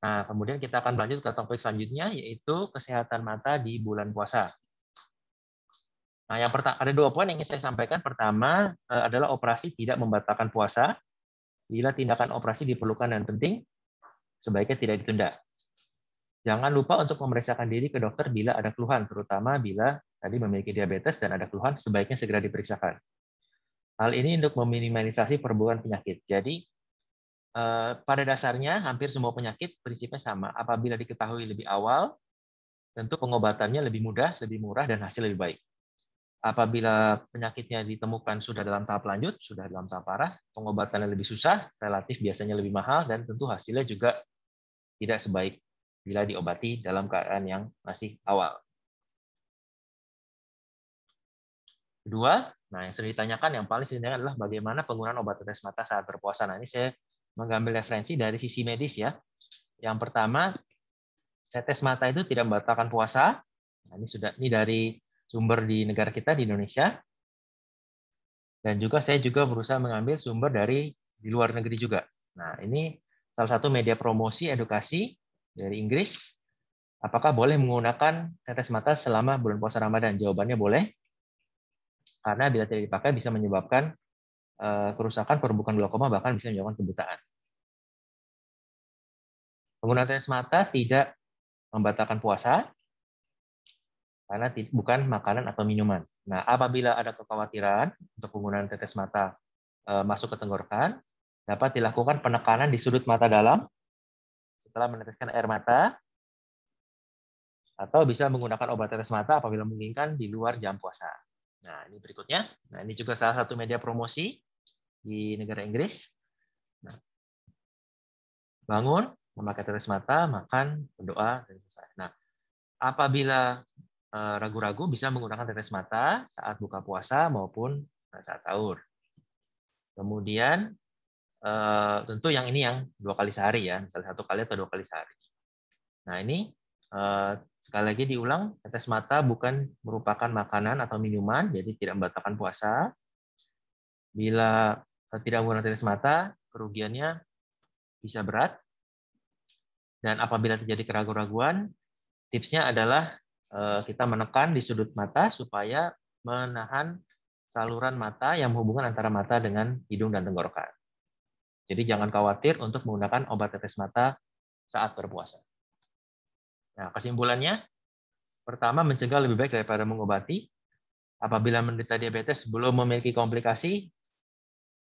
Nah, kemudian kita akan lanjut ke topik selanjutnya yaitu kesehatan mata di bulan puasa. Nah, yang pertama ada dua poin yang ingin saya sampaikan. Pertama eh, adalah operasi tidak membatalkan puasa. Bila tindakan operasi diperlukan dan penting, sebaiknya tidak ditunda. Jangan lupa untuk memeriksakan diri ke dokter bila ada keluhan, terutama bila tadi memiliki diabetes dan ada keluhan, sebaiknya segera diperiksakan. Hal ini untuk meminimalisasi perburuan penyakit. Jadi, eh, pada dasarnya hampir semua penyakit prinsipnya sama. Apabila diketahui lebih awal, tentu pengobatannya lebih mudah, lebih murah, dan hasil lebih baik. Apabila penyakitnya ditemukan sudah dalam tahap lanjut, sudah dalam tahap parah, pengobatannya lebih susah, relatif biasanya lebih mahal, dan tentu hasilnya juga tidak sebaik bila diobati dalam keadaan yang masih awal. Kedua, nah yang sering ditanyakan yang paling sering adalah bagaimana penggunaan obat tetes mata saat berpuasa. Nah ini saya mengambil referensi dari sisi medis ya. Yang pertama, tetes mata itu tidak membatalkan puasa. Nah, ini sudah ini dari sumber di negara kita di Indonesia. Dan juga saya juga berusaha mengambil sumber dari di luar negeri juga. Nah, ini salah satu media promosi edukasi dari Inggris. Apakah boleh menggunakan tetes mata selama bulan puasa Ramadan? Jawabannya boleh karena bila tidak dipakai bisa menyebabkan eh, kerusakan perbukaan glaukoma bahkan bisa menyebabkan kebutaan. Penggunaan tes mata tidak membatalkan puasa karena bukan makanan atau minuman. Nah, apabila ada kekhawatiran untuk penggunaan tetes mata eh, masuk ke tenggorokan, dapat dilakukan penekanan di sudut mata dalam setelah meneteskan air mata atau bisa menggunakan obat tetes mata apabila memungkinkan di luar jam puasa. Nah, ini berikutnya. Nah, ini juga salah satu media promosi di negara Inggris. Nah, bangun, memakai teres mata, makan, berdoa, dan selesai. Nah, apabila eh, ragu-ragu bisa menggunakan teres mata saat buka puasa maupun saat sahur. Kemudian eh, tentu yang ini yang dua kali sehari ya, salah satu kali atau dua kali sehari. Nah ini eh, Sekali lagi diulang, tetes mata bukan merupakan makanan atau minuman, jadi tidak membatalkan puasa. Bila tidak menggunakan tetes mata, kerugiannya bisa berat. Dan apabila terjadi keraguan-keraguan, tipsnya adalah eh, kita menekan di sudut mata supaya menahan saluran mata yang menghubungkan antara mata dengan hidung dan tenggorokan. Jadi jangan khawatir untuk menggunakan obat tetes mata saat berpuasa. Nah, kesimpulannya, pertama mencegah lebih baik daripada mengobati. Apabila menderita diabetes belum memiliki komplikasi,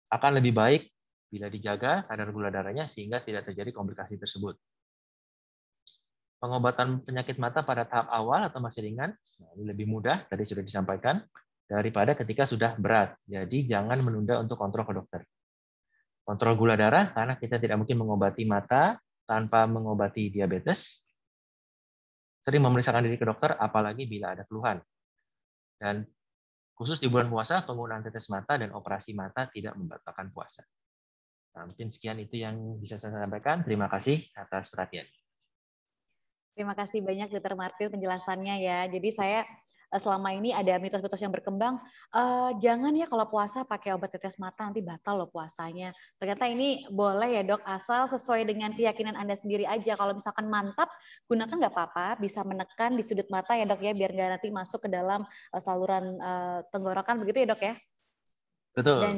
akan lebih baik bila dijaga kadar gula darahnya sehingga tidak terjadi komplikasi tersebut. Pengobatan penyakit mata pada tahap awal atau masih ringan, nah ini lebih mudah, tadi sudah disampaikan, daripada ketika sudah berat. Jadi jangan menunda untuk kontrol ke dokter. Kontrol gula darah, karena kita tidak mungkin mengobati mata tanpa mengobati diabetes sering memeriksakan diri ke dokter, apalagi bila ada keluhan. Dan khusus di bulan puasa, penggunaan tetes mata dan operasi mata tidak membatalkan puasa. Nah, mungkin sekian itu yang bisa saya sampaikan. Terima kasih atas perhatian. Terima kasih banyak, Dr. Martin, penjelasannya ya. Jadi saya Eh, selama ini ada mitos-mitos yang berkembang, uh, jangan ya kalau puasa pakai obat tetes mata nanti batal loh puasanya. Ternyata ini boleh ya dok, asal sesuai dengan keyakinan Anda sendiri aja. Kalau misalkan mantap, gunakan nggak apa-apa, bisa menekan di sudut mata ya dok ya, biar nggak nanti masuk ke dalam eh, saluran tenggorokan begitu ya dok ya? Betul. Dan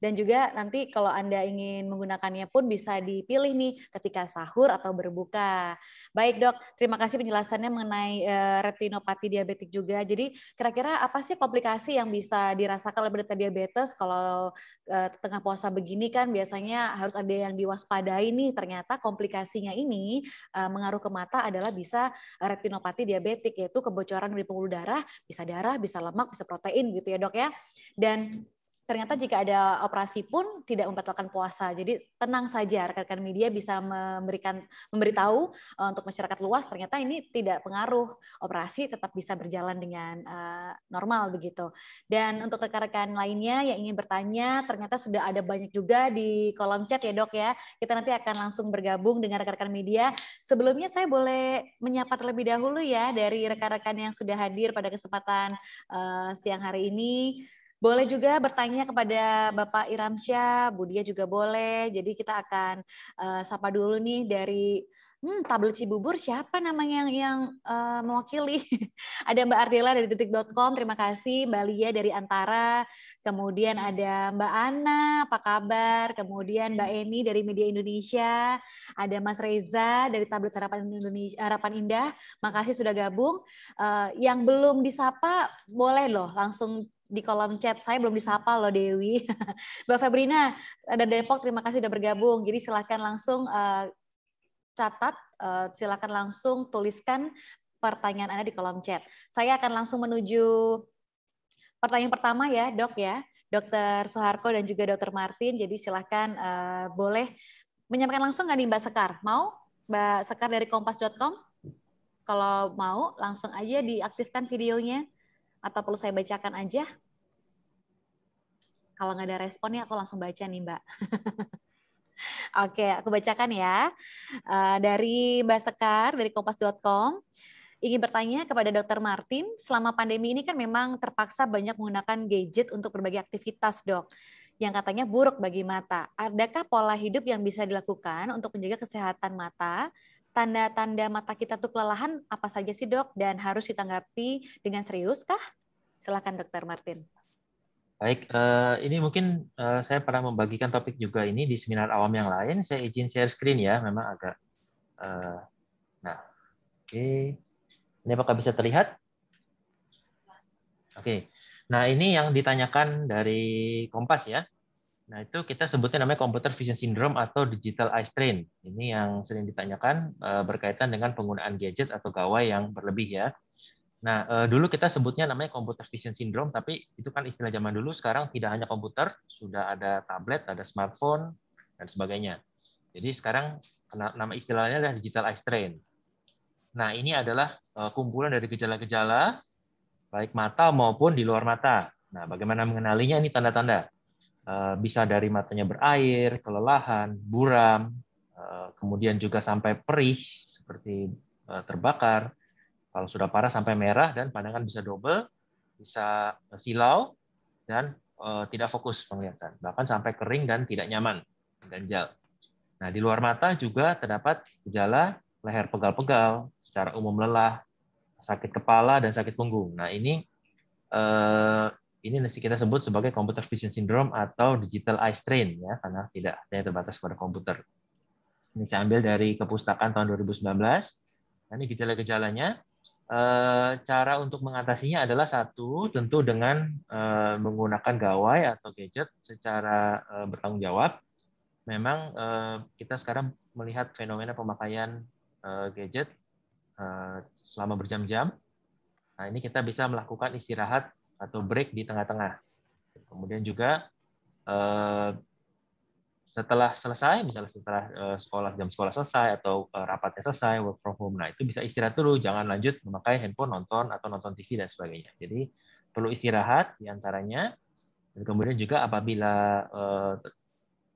dan juga nanti kalau Anda ingin menggunakannya pun bisa dipilih nih ketika sahur atau berbuka. Baik dok, terima kasih penjelasannya mengenai eh, retinopati diabetik juga. Jadi kira-kira apa sih komplikasi yang bisa dirasakan oleh penderita diabetes kalau eh, tengah puasa begini kan biasanya harus ada yang diwaspadai nih. Ternyata komplikasinya ini eh, mengaruh ke mata adalah bisa retinopati diabetik yaitu kebocoran dari pembuluh darah, bisa darah, bisa lemak, bisa protein gitu ya dok ya. Dan ternyata jika ada operasi pun tidak membatalkan puasa. Jadi tenang saja rekan-rekan media bisa memberikan memberitahu eh, untuk masyarakat luas ternyata ini tidak pengaruh operasi tetap bisa berjalan dengan eh, normal begitu. Dan untuk rekan-rekan lainnya yang ingin bertanya ternyata sudah ada banyak juga di kolom chat ya Dok ya. Kita nanti akan langsung bergabung dengan rekan-rekan media. Sebelumnya saya boleh menyapa terlebih dahulu ya dari rekan-rekan yang sudah hadir pada kesempatan eh, siang hari ini. Boleh juga bertanya kepada Bapak Iramsyah, Budia juga boleh. Jadi kita akan uh, sapa dulu nih dari hmm, Si Cibubur siapa namanya yang yang uh, mewakili? *laughs* ada Mbak Ardela dari detik.com, terima kasih. Mbak Lia dari Antara, kemudian ada Mbak Ana, apa kabar? Kemudian Mbak Eni dari Media Indonesia, ada Mas Reza dari Tablet Harapan Indonesia Harapan Indah. Makasih sudah gabung. Uh, yang belum disapa boleh loh langsung di kolom chat. Saya belum disapa loh Dewi. *laughs* Mbak Febrina ada Depok terima kasih sudah bergabung. Jadi silahkan langsung uh, catat, uh, eh, silahkan langsung tuliskan pertanyaan Anda di kolom chat. Saya akan langsung menuju pertanyaan pertama ya dok ya. Dokter Soeharto dan juga Dokter Martin. Jadi silahkan uh, eh, boleh menyampaikan langsung nggak nih Mbak Sekar? Mau? Mbak Sekar dari kompas.com? Kalau mau langsung aja diaktifkan videonya. Atau perlu saya bacakan aja? Kalau nggak ada respon ya aku langsung baca nih Mbak. *laughs* Oke, aku bacakan ya. Eh, dari Mbak Sekar, dari kompas.com. Ingin bertanya kepada Dr. Martin, selama pandemi ini kan memang terpaksa banyak menggunakan gadget untuk berbagai aktivitas, dok yang katanya buruk bagi mata. Adakah pola hidup yang bisa dilakukan untuk menjaga kesehatan mata tanda-tanda mata kita tuh kelelahan apa saja sih dok dan harus ditanggapi dengan serius kah? Silakan dokter Martin. Baik, eh, ini mungkin eh, saya pernah membagikan topik juga ini di seminar awam yang lain. Saya izin share screen ya, memang agak. Eh, nah, oke. Okay. Ini apakah bisa terlihat? Oke. Okay. Nah, ini yang ditanyakan dari Kompas ya. Nah, itu kita sebutnya namanya computer vision syndrome atau digital eye strain. Ini yang sering ditanyakan eh, berkaitan dengan penggunaan gadget atau gawai yang berlebih ya. Nah, eh, dulu kita sebutnya namanya computer vision syndrome, tapi itu kan istilah zaman dulu. Sekarang tidak hanya komputer, sudah ada tablet, ada smartphone, dan sebagainya. Jadi sekarang nama istilahnya adalah digital eye strain. Nah, ini adalah eh, kumpulan dari gejala-gejala, baik mata maupun di luar mata. Nah, bagaimana mengenalinya ini tanda-tanda. Eh, bisa dari matanya berair, kelelahan, buram, eh, kemudian juga sampai perih seperti eh, terbakar. Kalau sudah parah sampai merah dan pandangan bisa double, bisa silau dan tidak fokus penglihatan, bahkan sampai kering dan tidak nyaman, ganjal. Nah, di luar mata juga terdapat gejala leher pegal-pegal, secara umum lelah, sakit kepala dan sakit punggung. Nah, ini ini kita sebut sebagai computer vision syndrome atau digital eye strain ya karena tidak hanya terbatas pada komputer. Ini saya ambil dari kepustakaan tahun 2019. Nah, ini gejala-gejalanya. Eh, cara untuk mengatasinya adalah satu, tentu dengan eh, menggunakan gawai atau gadget secara eh, bertanggung jawab. Memang kita sekarang melihat fenomena pemakaian gadget selama berjam-jam. Nah, ini kita bisa melakukan istirahat atau break di tengah-tengah. Kemudian juga eh, setelah selesai, misalnya setelah eh, sekolah jam sekolah selesai atau eh, rapatnya selesai, work from home, nah itu bisa istirahat dulu, jangan lanjut memakai handphone nonton atau nonton TV dan sebagainya. Jadi perlu istirahat diantaranya, dan kemudian juga apabila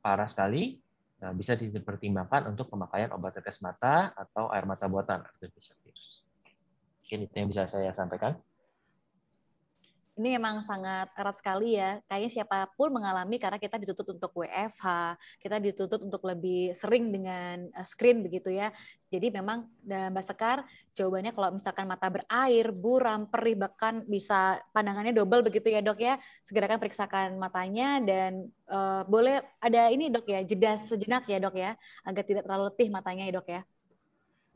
parah sekali, nah bisa dipertimbangkan untuk pemakaian obat tetes mata atau air mata buatan, artificial tears. Mungkin itu yang bisa saya sampaikan ini emang sangat erat sekali ya. Kayaknya siapapun mengalami karena kita dituntut untuk WFH, kita dituntut untuk lebih sering dengan eh, screen begitu ya. Jadi memang Mbak Sekar jawabannya kalau misalkan mata berair, buram, perih bahkan bisa pandangannya double begitu ya dok ya. Segerakan periksakan matanya dan uh, boleh ada ini dok ya jeda sejenak ya dok ya agar tidak terlalu letih matanya ya dok ya.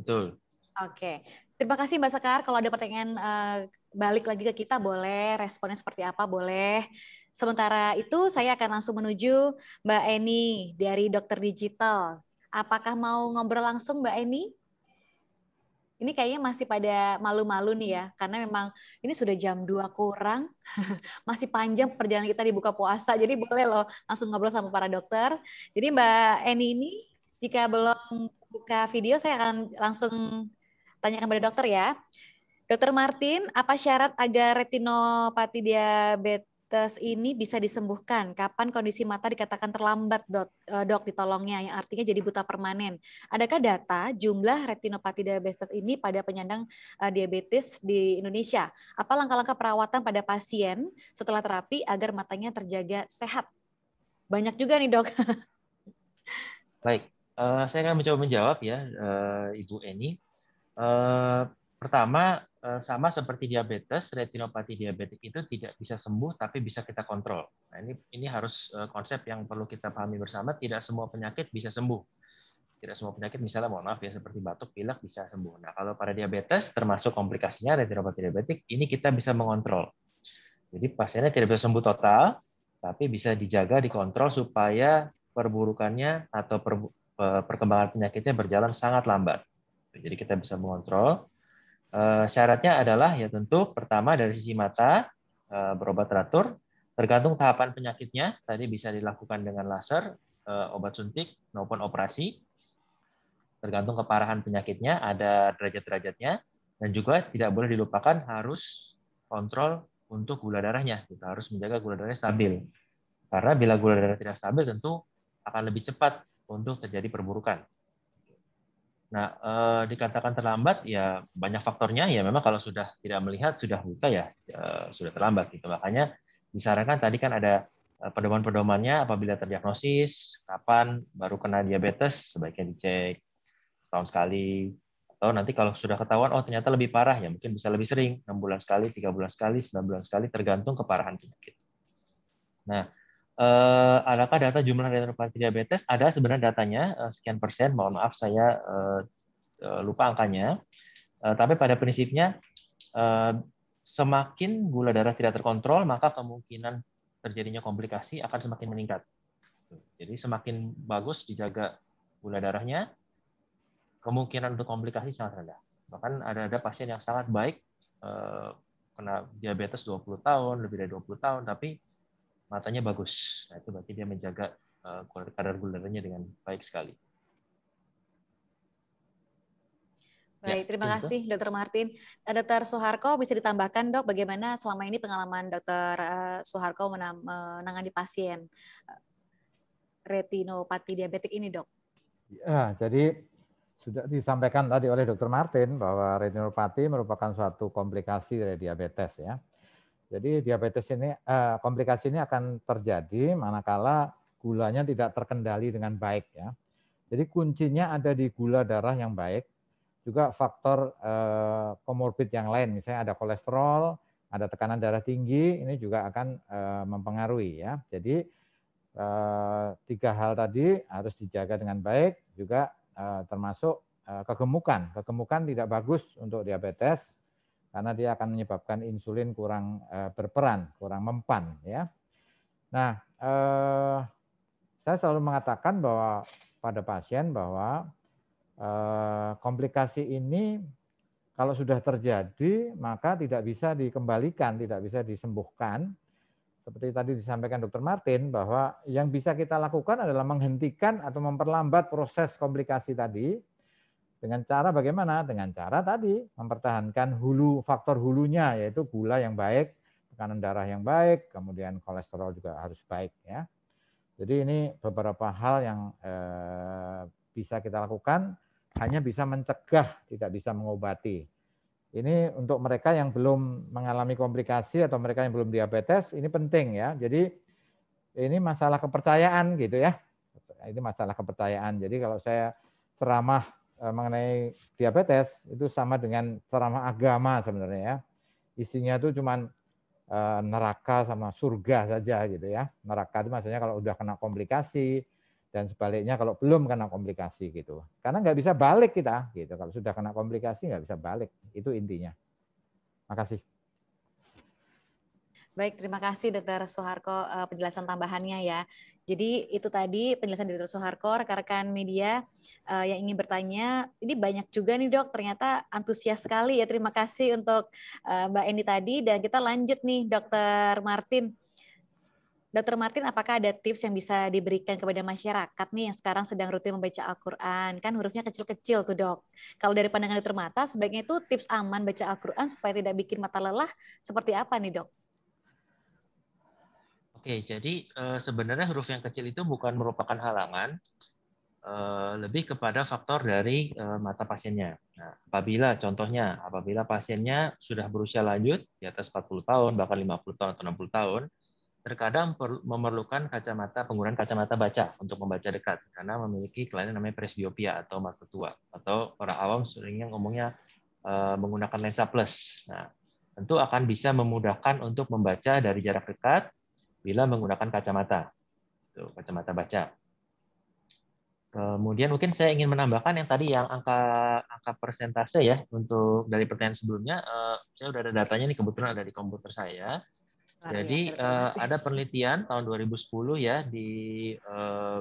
Betul. Oke, terima kasih Mbak Sekar. Kalau ada pertanyaan uh, balik lagi ke kita boleh, responnya seperti apa boleh. Sementara itu saya akan langsung menuju Mbak Eni dari Dokter Digital. Apakah mau ngobrol langsung Mbak Eni? Ini kayaknya masih pada malu-malu nih ya, karena memang ini sudah jam 2 kurang, *laughs* masih panjang perjalanan kita dibuka puasa, jadi boleh loh langsung ngobrol sama para dokter. Jadi Mbak Eni ini, jika belum buka video, saya akan langsung tanyakan pada dokter ya. Dokter Martin, apa syarat agar retinopati diabetes ini bisa disembuhkan? Kapan kondisi mata dikatakan terlambat, dok, e, dok ditolongnya, yang artinya jadi buta permanen? Adakah data jumlah retinopati diabetes ini pada penyandang e, diabetes di Indonesia? Apa langkah-langkah perawatan pada pasien setelah terapi agar matanya terjaga sehat? Banyak juga nih dok. *laughs* Baik, uh, saya akan mencoba menjawab ya, uh, Ibu Eni. Eh, pertama, eh, sama seperti diabetes, retinopati diabetik itu tidak bisa sembuh, tapi bisa kita kontrol. Nah, ini ini harus eh, konsep yang perlu kita pahami bersama. Tidak semua penyakit bisa sembuh. Tidak semua penyakit, misalnya mohon maaf ya seperti batuk, pilek bisa sembuh. Nah, kalau pada diabetes, termasuk komplikasinya retinopati diabetik, ini kita bisa mengontrol. Jadi pasiennya tidak bisa sembuh total, tapi bisa dijaga, dikontrol supaya perburukannya atau per, perkembangan penyakitnya berjalan sangat lambat. Jadi kita bisa mengontrol. Eh, syaratnya adalah ya tentu pertama dari sisi mata eh, berobat teratur, tergantung tahapan penyakitnya. Tadi bisa dilakukan dengan laser, eh, obat suntik maupun operasi. Tergantung keparahan penyakitnya, ada derajat-derajatnya, dan juga tidak boleh dilupakan harus kontrol untuk gula darahnya. Kita harus menjaga gula darahnya stabil. Karena bila gula darah tidak stabil tentu akan lebih cepat untuk terjadi perburukan. Nah, eh, dikatakan terlambat ya banyak faktornya ya memang kalau sudah tidak melihat sudah buka ya eh, sudah terlambat gitu. Makanya disarankan tadi kan ada eh, pedoman-pedomannya apabila terdiagnosis, kapan baru kena diabetes sebaiknya dicek setahun sekali atau nanti kalau sudah ketahuan oh ternyata lebih parah ya mungkin bisa lebih sering 6 bulan sekali, 3 bulan sekali, 9 bulan sekali tergantung keparahan penyakit. Nah, Uh, adakah data jumlah retinopati diabetes? Ada sebenarnya datanya uh, sekian persen. Mohon maaf saya uh, lupa angkanya. Uh, tapi pada prinsipnya uh, semakin gula darah tidak terkontrol maka kemungkinan terjadinya komplikasi akan semakin meningkat. Jadi semakin bagus dijaga gula darahnya, kemungkinan untuk komplikasi sangat rendah. Bahkan ada ada pasien yang sangat baik uh, kena diabetes 20 tahun, lebih dari 20 tahun, tapi matanya bagus. Nah, itu berarti dia menjaga uh, kadar gulanya dengan baik sekali. Ya, baik, terima ya, kasih Dr. Martin. Eh, dokter Soeharto bisa ditambahkan dok, bagaimana selama ini pengalaman Dokter eh, Soeharto menangani pasien retinopati diabetik ini dok? Ya, jadi sudah disampaikan tadi oleh Dr. Martin bahwa retinopati merupakan suatu komplikasi dari diabetes ya. Jadi diabetes ini eh, komplikasi ini akan terjadi manakala gulanya tidak terkendali dengan baik ya. Jadi kuncinya ada di gula darah yang baik, juga faktor eh, komorbid yang lain, misalnya ada kolesterol, ada tekanan darah tinggi, ini juga akan eh, mempengaruhi ya. Jadi eh, tiga hal tadi harus dijaga dengan baik, juga eh, termasuk eh, kegemukan. Kegemukan tidak bagus untuk diabetes, karena dia akan menyebabkan insulin kurang eh, berperan, kurang mempan ya. Nah, eh, saya selalu mengatakan bahwa pada pasien bahwa eh, komplikasi ini kalau sudah terjadi maka tidak bisa dikembalikan, tidak bisa disembuhkan. Seperti tadi disampaikan Dr. Martin bahwa yang bisa kita lakukan adalah menghentikan atau memperlambat proses komplikasi tadi dengan cara bagaimana? Dengan cara tadi mempertahankan hulu faktor hulunya yaitu gula yang baik, tekanan darah yang baik, kemudian kolesterol juga harus baik ya. Jadi ini beberapa hal yang eh, bisa kita lakukan hanya bisa mencegah, tidak bisa mengobati. Ini untuk mereka yang belum mengalami komplikasi atau mereka yang belum diabetes, ini penting ya. Jadi ini masalah kepercayaan gitu ya. Ini masalah kepercayaan. Jadi kalau saya ceramah Eh, mengenai diabetes itu sama dengan ceramah agama sebenarnya ya. Isinya itu cuman eh, neraka sama surga saja gitu ya. Neraka itu maksudnya kalau udah kena komplikasi dan sebaliknya kalau belum kena komplikasi gitu. Karena nggak bisa balik kita gitu. Kalau sudah kena komplikasi nggak bisa balik. Itu intinya. Makasih. Baik, terima kasih Dr. Soeharto eh, penjelasan tambahannya ya. Jadi itu tadi penjelasan dari Dr. Soeharto, rekan-rekan media uh, yang ingin bertanya. Ini banyak juga nih dok, ternyata antusias sekali ya. Terima kasih untuk uh, Mbak Eni tadi dan kita lanjut nih Dr. Martin. Dr. Martin, apakah ada tips yang bisa diberikan kepada masyarakat nih yang sekarang sedang rutin membaca Al-Quran? Kan hurufnya kecil-kecil tuh dok. Kalau dari pandangan dokter mata, sebaiknya itu tips aman baca Al-Quran supaya tidak bikin mata lelah. Seperti apa nih dok? Oke, jadi eh, sebenarnya huruf yang kecil itu bukan merupakan halangan, eh, lebih kepada faktor dari eh, mata pasiennya. Nah, apabila contohnya, apabila pasiennya sudah berusia lanjut di atas 40 tahun, bahkan 50 tahun atau 60 tahun, terkadang memerlukan kacamata penggunaan kacamata baca untuk membaca dekat karena memiliki kelainan namanya presbiopia atau mata tua atau orang awam seringnya ngomongnya menggunakan lensa plus. Nah, tentu akan bisa memudahkan untuk membaca dari jarak dekat bila menggunakan kacamata. Tuh, kacamata baca. Kemudian mungkin saya ingin menambahkan yang tadi yang angka angka persentase ya untuk dari pertanyaan sebelumnya eh, saya sudah ada datanya nih kebetulan ada di komputer saya. Jadi eh, ada penelitian tahun 2010 ya di eh,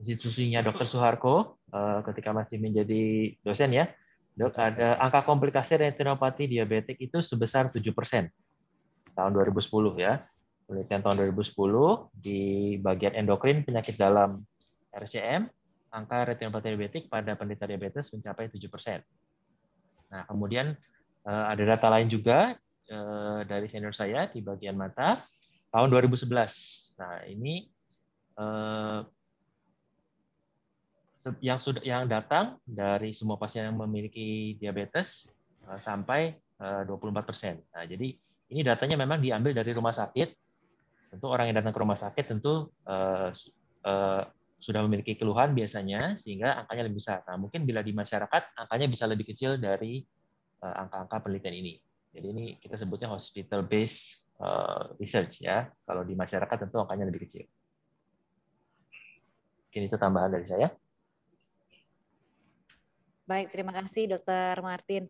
institusinya Dr. Suharko ketika masih menjadi dosen ya. Dok, ada angka komplikasi retinopati diabetik itu sebesar 7% tahun 2010 ya penelitian tahun 2010 di bagian endokrin penyakit dalam RCM, angka retinopati diabetik pada penderita diabetes mencapai 7 Nah, kemudian eh, ada data lain juga eh, dari senior saya di bagian mata tahun 2011. Nah, ini eh, yang sudah yang datang dari semua pasien yang memiliki diabetes sampai 24 Nah, jadi ini datanya memang diambil dari rumah sakit Tentu orang yang datang ke rumah sakit tentu uh, uh, sudah memiliki keluhan biasanya sehingga angkanya lebih besar. Nah, mungkin bila di masyarakat angkanya bisa lebih kecil dari eh, angka-angka penelitian ini. Jadi ini kita sebutnya hospital based uh, research ya. Kalau di masyarakat tentu angkanya lebih kecil. Mungkin itu tambahan dari saya. Baik, terima kasih Dr. Martin.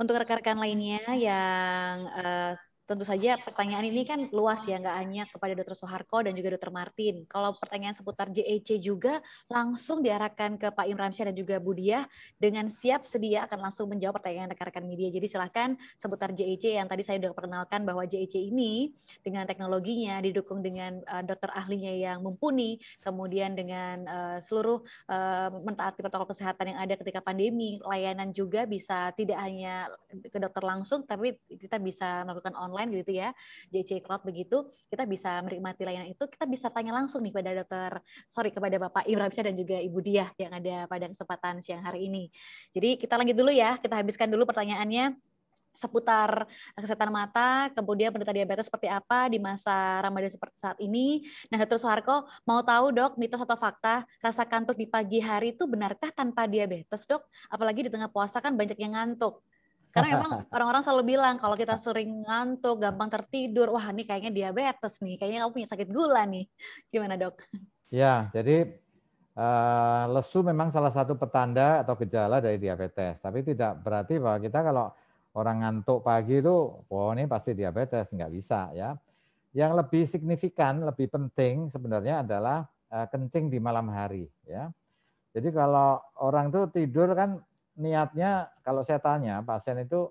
Untuk rekan-rekan lainnya yang uh, tentu saja pertanyaan ini kan luas ya, nggak hanya kepada Dr. Soeharto dan juga Dr. Martin. Kalau pertanyaan seputar JEC juga langsung diarahkan ke Pak Syah dan juga Budiah dengan siap sedia akan langsung menjawab pertanyaan rekan-rekan media. Jadi silahkan seputar JEC yang tadi saya sudah perkenalkan bahwa JEC ini dengan teknologinya didukung dengan uh, dokter ahlinya yang mumpuni, kemudian dengan eh, seluruh eh, mentaati protokol kesehatan yang ada ketika pandemi, layanan juga bisa tidak hanya ke dokter langsung, tapi kita bisa melakukan online online gitu ya, JC Cloud begitu, kita bisa menikmati layanan itu, kita bisa tanya langsung nih kepada dokter, sorry kepada Bapak Syah dan juga Ibu Diah yang ada pada kesempatan siang hari ini. Jadi kita lanjut dulu ya, kita habiskan dulu pertanyaannya seputar kesehatan mata, kemudian penderita diabetes seperti apa di masa Ramadan seperti saat ini. Nah, Dr. Soeharto, mau tahu dok, mitos atau fakta, rasa kantuk di pagi hari itu benarkah tanpa diabetes dok? Apalagi di tengah puasa kan banyak yang ngantuk. Karena emang *laughs* orang-orang selalu bilang kalau kita sering ngantuk, gampang tertidur, wah ini kayaknya diabetes nih, kayaknya kamu punya sakit gula nih. Gimana dok? Ya, jadi uh, lesu memang salah satu petanda atau gejala dari diabetes. Tapi tidak berarti bahwa kita kalau orang ngantuk pagi itu, wah oh, ini pasti diabetes, nggak bisa ya. Yang lebih signifikan, lebih penting sebenarnya adalah eh, kencing di malam hari ya. Jadi kalau orang itu tidur kan niatnya kalau saya tanya pasien itu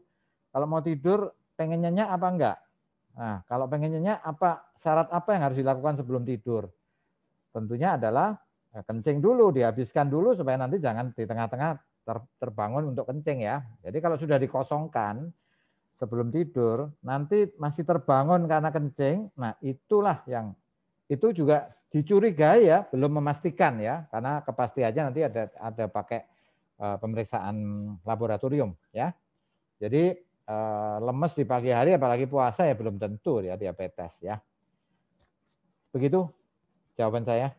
kalau mau tidur pengen nyenyak apa enggak? Nah, kalau pengen nyenyak apa syarat apa yang harus dilakukan sebelum tidur? Tentunya adalah ya, kencing dulu, dihabiskan dulu supaya nanti jangan di tengah-tengah ter, terbangun untuk kencing ya. Jadi kalau sudah dikosongkan sebelum tidur, nanti masih terbangun karena kencing, nah itulah yang itu juga dicurigai ya, belum memastikan ya, karena kepastiannya nanti ada ada pakai Eh, pemeriksaan laboratorium ya. Jadi eh, lemes di pagi hari apalagi puasa ya belum tentu ya diabetes ya. Begitu jawaban saya.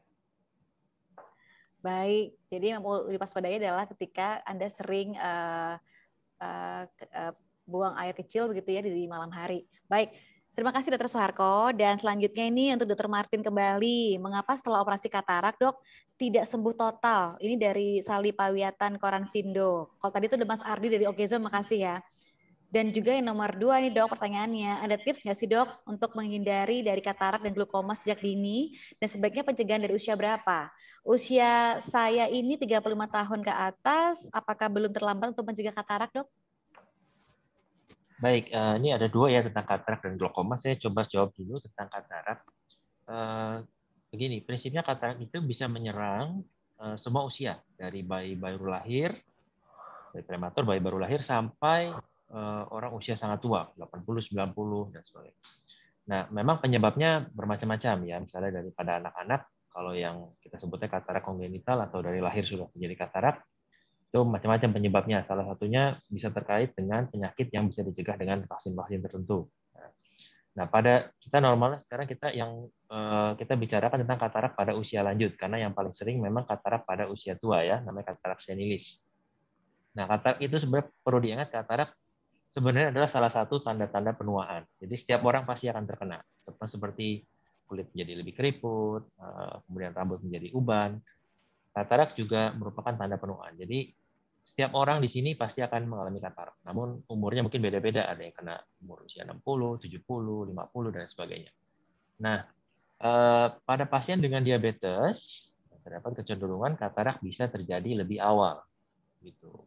Baik, jadi yang perlu diwaspadai adalah ketika Anda sering uh, uh, buang air kecil begitu ya di malam hari. Baik, Terima kasih Dokter Soeharto dan selanjutnya ini untuk Dokter Martin kembali. Mengapa setelah operasi katarak dok tidak sembuh total? Ini dari Sali Pawiatan Koran Sindo. Kalau tadi itu ada Mas Ardi dari Okezo, makasih ya. Dan juga yang nomor dua nih dok pertanyaannya, ada tips nggak sih dok untuk menghindari dari katarak dan glukoma sejak dini dan sebaiknya pencegahan dari usia berapa? Usia saya ini 35 tahun ke atas, apakah belum terlambat untuk mencegah katarak dok? Baik, eh, ini ada dua ya tentang katarak dan glaukoma. Saya coba jawab dulu tentang katarak. Eh, begini, prinsipnya katarak itu bisa menyerang eh, semua usia, dari bayi baru lahir, dari prematur, bayi baru lahir, sampai orang usia sangat tua, 80, 90, dan sebagainya. Nah, memang penyebabnya bermacam-macam ya, misalnya daripada anak-anak, kalau yang kita sebutnya katarak kongenital atau dari lahir sudah menjadi katarak, itu macam-macam penyebabnya. Salah satunya bisa terkait dengan penyakit yang bisa dicegah dengan vaksin-vaksin tertentu. Nah, pada kita normalnya sekarang kita yang eh, kita bicarakan tentang katarak pada usia lanjut karena yang paling sering memang katarak pada usia tua ya, namanya katarak senilis. Nah, katarak itu sebenarnya perlu diingat katarak sebenarnya adalah salah satu tanda-tanda penuaan. Jadi setiap orang pasti akan terkena. seperti kulit menjadi lebih keriput, eh, kemudian rambut menjadi uban. Katarak juga merupakan tanda penuaan. Jadi setiap orang di sini pasti akan mengalami katarak. Namun umurnya mungkin beda-beda, ada yang kena umur usia 60, 70, 50 dan sebagainya. Nah, eh, pada pasien dengan diabetes terdapat kecenderungan katarak bisa terjadi lebih awal gitu.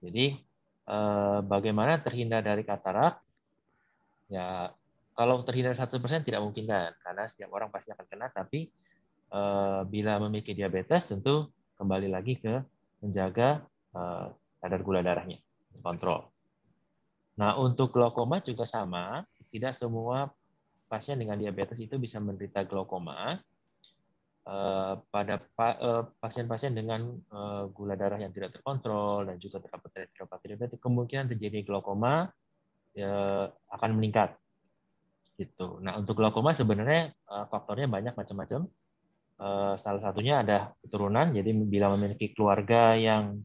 Jadi eh, bagaimana terhindar dari katarak? Ya, kalau terhindar persen tidak mungkin kan karena setiap orang pasti akan kena tapi eh, bila memiliki diabetes tentu kembali lagi ke menjaga Eh, kadar gula darahnya kontrol. Nah, untuk glaukoma juga sama, tidak semua pasien dengan diabetes itu bisa menderita glaukoma. Eh, pada eh, pasien-pasien dengan gula darah yang tidak terkontrol dan juga terdapat retinopati diabetes kemungkinan terjadi glaukoma ya, akan meningkat. Gitu. Nah, untuk glaukoma sebenarnya faktornya banyak macam-macam. Salah satunya ada keturunan, jadi bila memiliki keluarga yang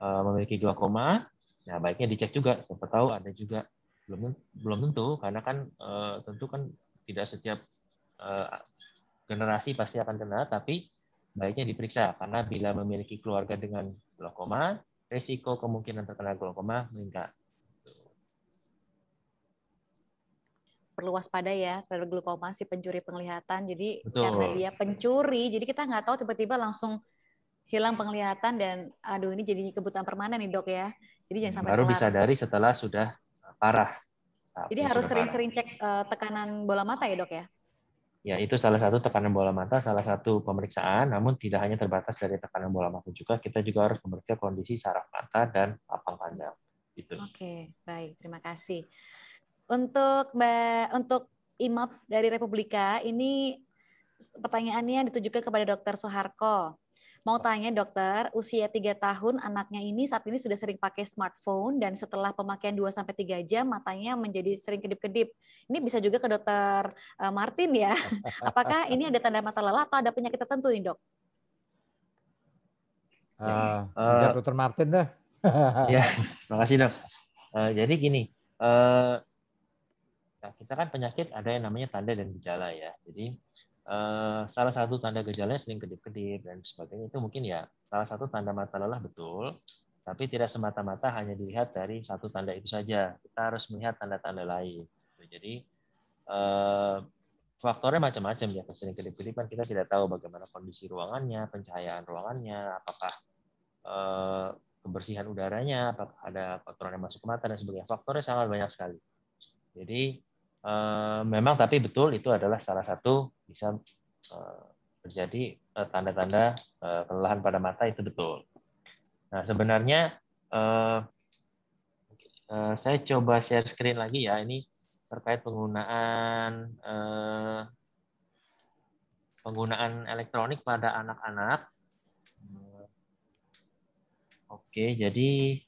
Eh, memiliki glaukoma, nah baiknya dicek juga. Siapa tahu ada juga belum belum tentu karena kan eh, tentu kan tidak setiap eh, generasi pasti akan kena, tapi baiknya diperiksa karena bila memiliki keluarga dengan glaukoma, resiko kemungkinan terkena glaukoma meningkat. perlu waspada ya terhadap glaukoma si pencuri penglihatan. Jadi Betul. karena dia pencuri, jadi kita nggak tahu tiba-tiba langsung hilang penglihatan dan aduh ini jadi kebutuhan permanen nih dok ya. Jadi jangan sampai baru bisa dari setelah sudah parah. jadi harus sering-sering cek uh, tekanan bola mata ya dok ya. Ya itu salah satu tekanan bola mata, salah satu pemeriksaan. Namun tidak hanya terbatas dari tekanan bola mata juga, kita juga harus memeriksa kondisi saraf mata dan lapang pandang. Gitu. Oke, baik. Terima kasih. Untuk mbak untuk IMAP dari Republika ini pertanyaannya ditujukan kepada dokter Soeharto. Mau tanya dokter, usia 3 tahun anaknya ini saat ini sudah sering pakai smartphone dan setelah pemakaian 2 sampai 3 jam matanya menjadi sering kedip-kedip. Ini bisa juga ke dokter eh, Martin ya. *laughs* Apakah ini ada tanda mata lelah atau ada penyakit tertentu nih, Dok? Uh, uh, dokter Martin dah. *laughs* ya, *laughs* makasih, Dok. Uh, jadi gini, uh, kita kan penyakit ada yang namanya tanda dan gejala ya. Jadi Eh, salah satu tanda gejalanya sering kedip-kedip dan sebagainya itu mungkin ya salah satu tanda mata lelah betul tapi tidak semata-mata hanya dilihat dari satu tanda itu saja kita harus melihat tanda-tanda lain gitu. jadi eh, faktornya macam-macam ya sering kedip-kedip kita tidak tahu bagaimana kondisi ruangannya pencahayaan ruangannya apakah uh, kebersihan udaranya apakah ada kotoran yang masuk ke mata dan sebagainya faktornya sangat banyak sekali jadi memang tapi betul itu adalah salah satu bisa eh, terjadi eh, tanda-tanda eh, kelelahan pada mata itu betul. Nah, sebenarnya saya coba share screen lagi ya. Ini terkait penggunaan penggunaan elektronik pada anak-anak. Oke, jadi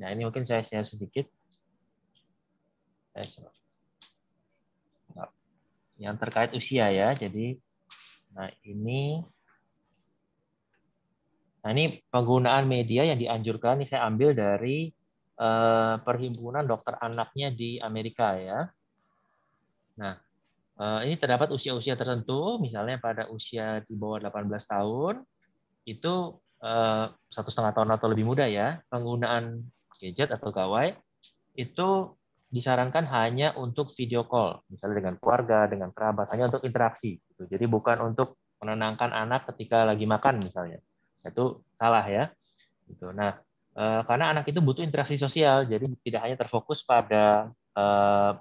nah ini mungkin saya share sedikit. Saya yang terkait usia ya. Jadi nah ini nah ini penggunaan media yang dianjurkan ini saya ambil dari eh, perhimpunan dokter anaknya di Amerika ya. Nah, eh, ini terdapat usia-usia tertentu, misalnya pada usia di bawah 18 tahun itu eh, satu setengah tahun atau lebih muda ya penggunaan gadget atau gawai itu disarankan hanya untuk video call, misalnya dengan keluarga, dengan kerabat, hanya untuk interaksi. Gitu. Jadi bukan untuk menenangkan anak ketika lagi makan misalnya. Itu salah ya. Gitu. Nah, eh, karena anak itu butuh interaksi sosial, jadi tidak hanya terfokus pada eh,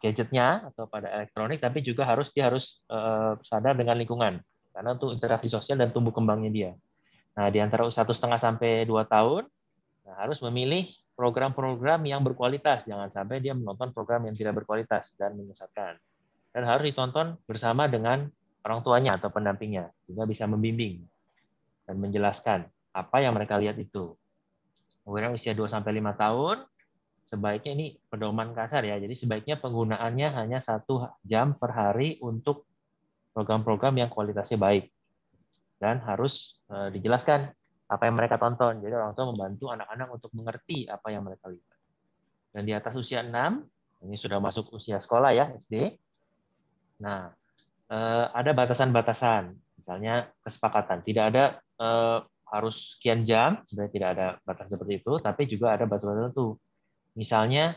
gadgetnya atau pada elektronik, tapi juga harus dia harus eh, sadar dengan lingkungan karena untuk interaksi sosial dan tumbuh kembangnya dia. Nah, di antara satu setengah sampai dua tahun nah, harus memilih program-program yang berkualitas. Jangan sampai dia menonton program yang tidak berkualitas dan menyesatkan. Dan harus ditonton bersama dengan orang tuanya atau pendampingnya, sehingga bisa membimbing dan menjelaskan apa yang mereka lihat itu. Kemudian usia 2-5 tahun, sebaiknya ini pedoman kasar ya, jadi sebaiknya penggunaannya hanya satu jam per hari untuk program-program yang kualitasnya baik. Dan harus eh, dijelaskan apa yang mereka tonton. Jadi orang tua membantu anak-anak untuk mengerti apa yang mereka lihat. Dan di atas usia 6, ini sudah masuk usia sekolah ya, SD. Nah, eh, ada batasan-batasan. Misalnya kesepakatan. Tidak ada eh, harus sekian jam, sebenarnya tidak ada batas seperti itu, tapi juga ada batas-batas tertentu. Misalnya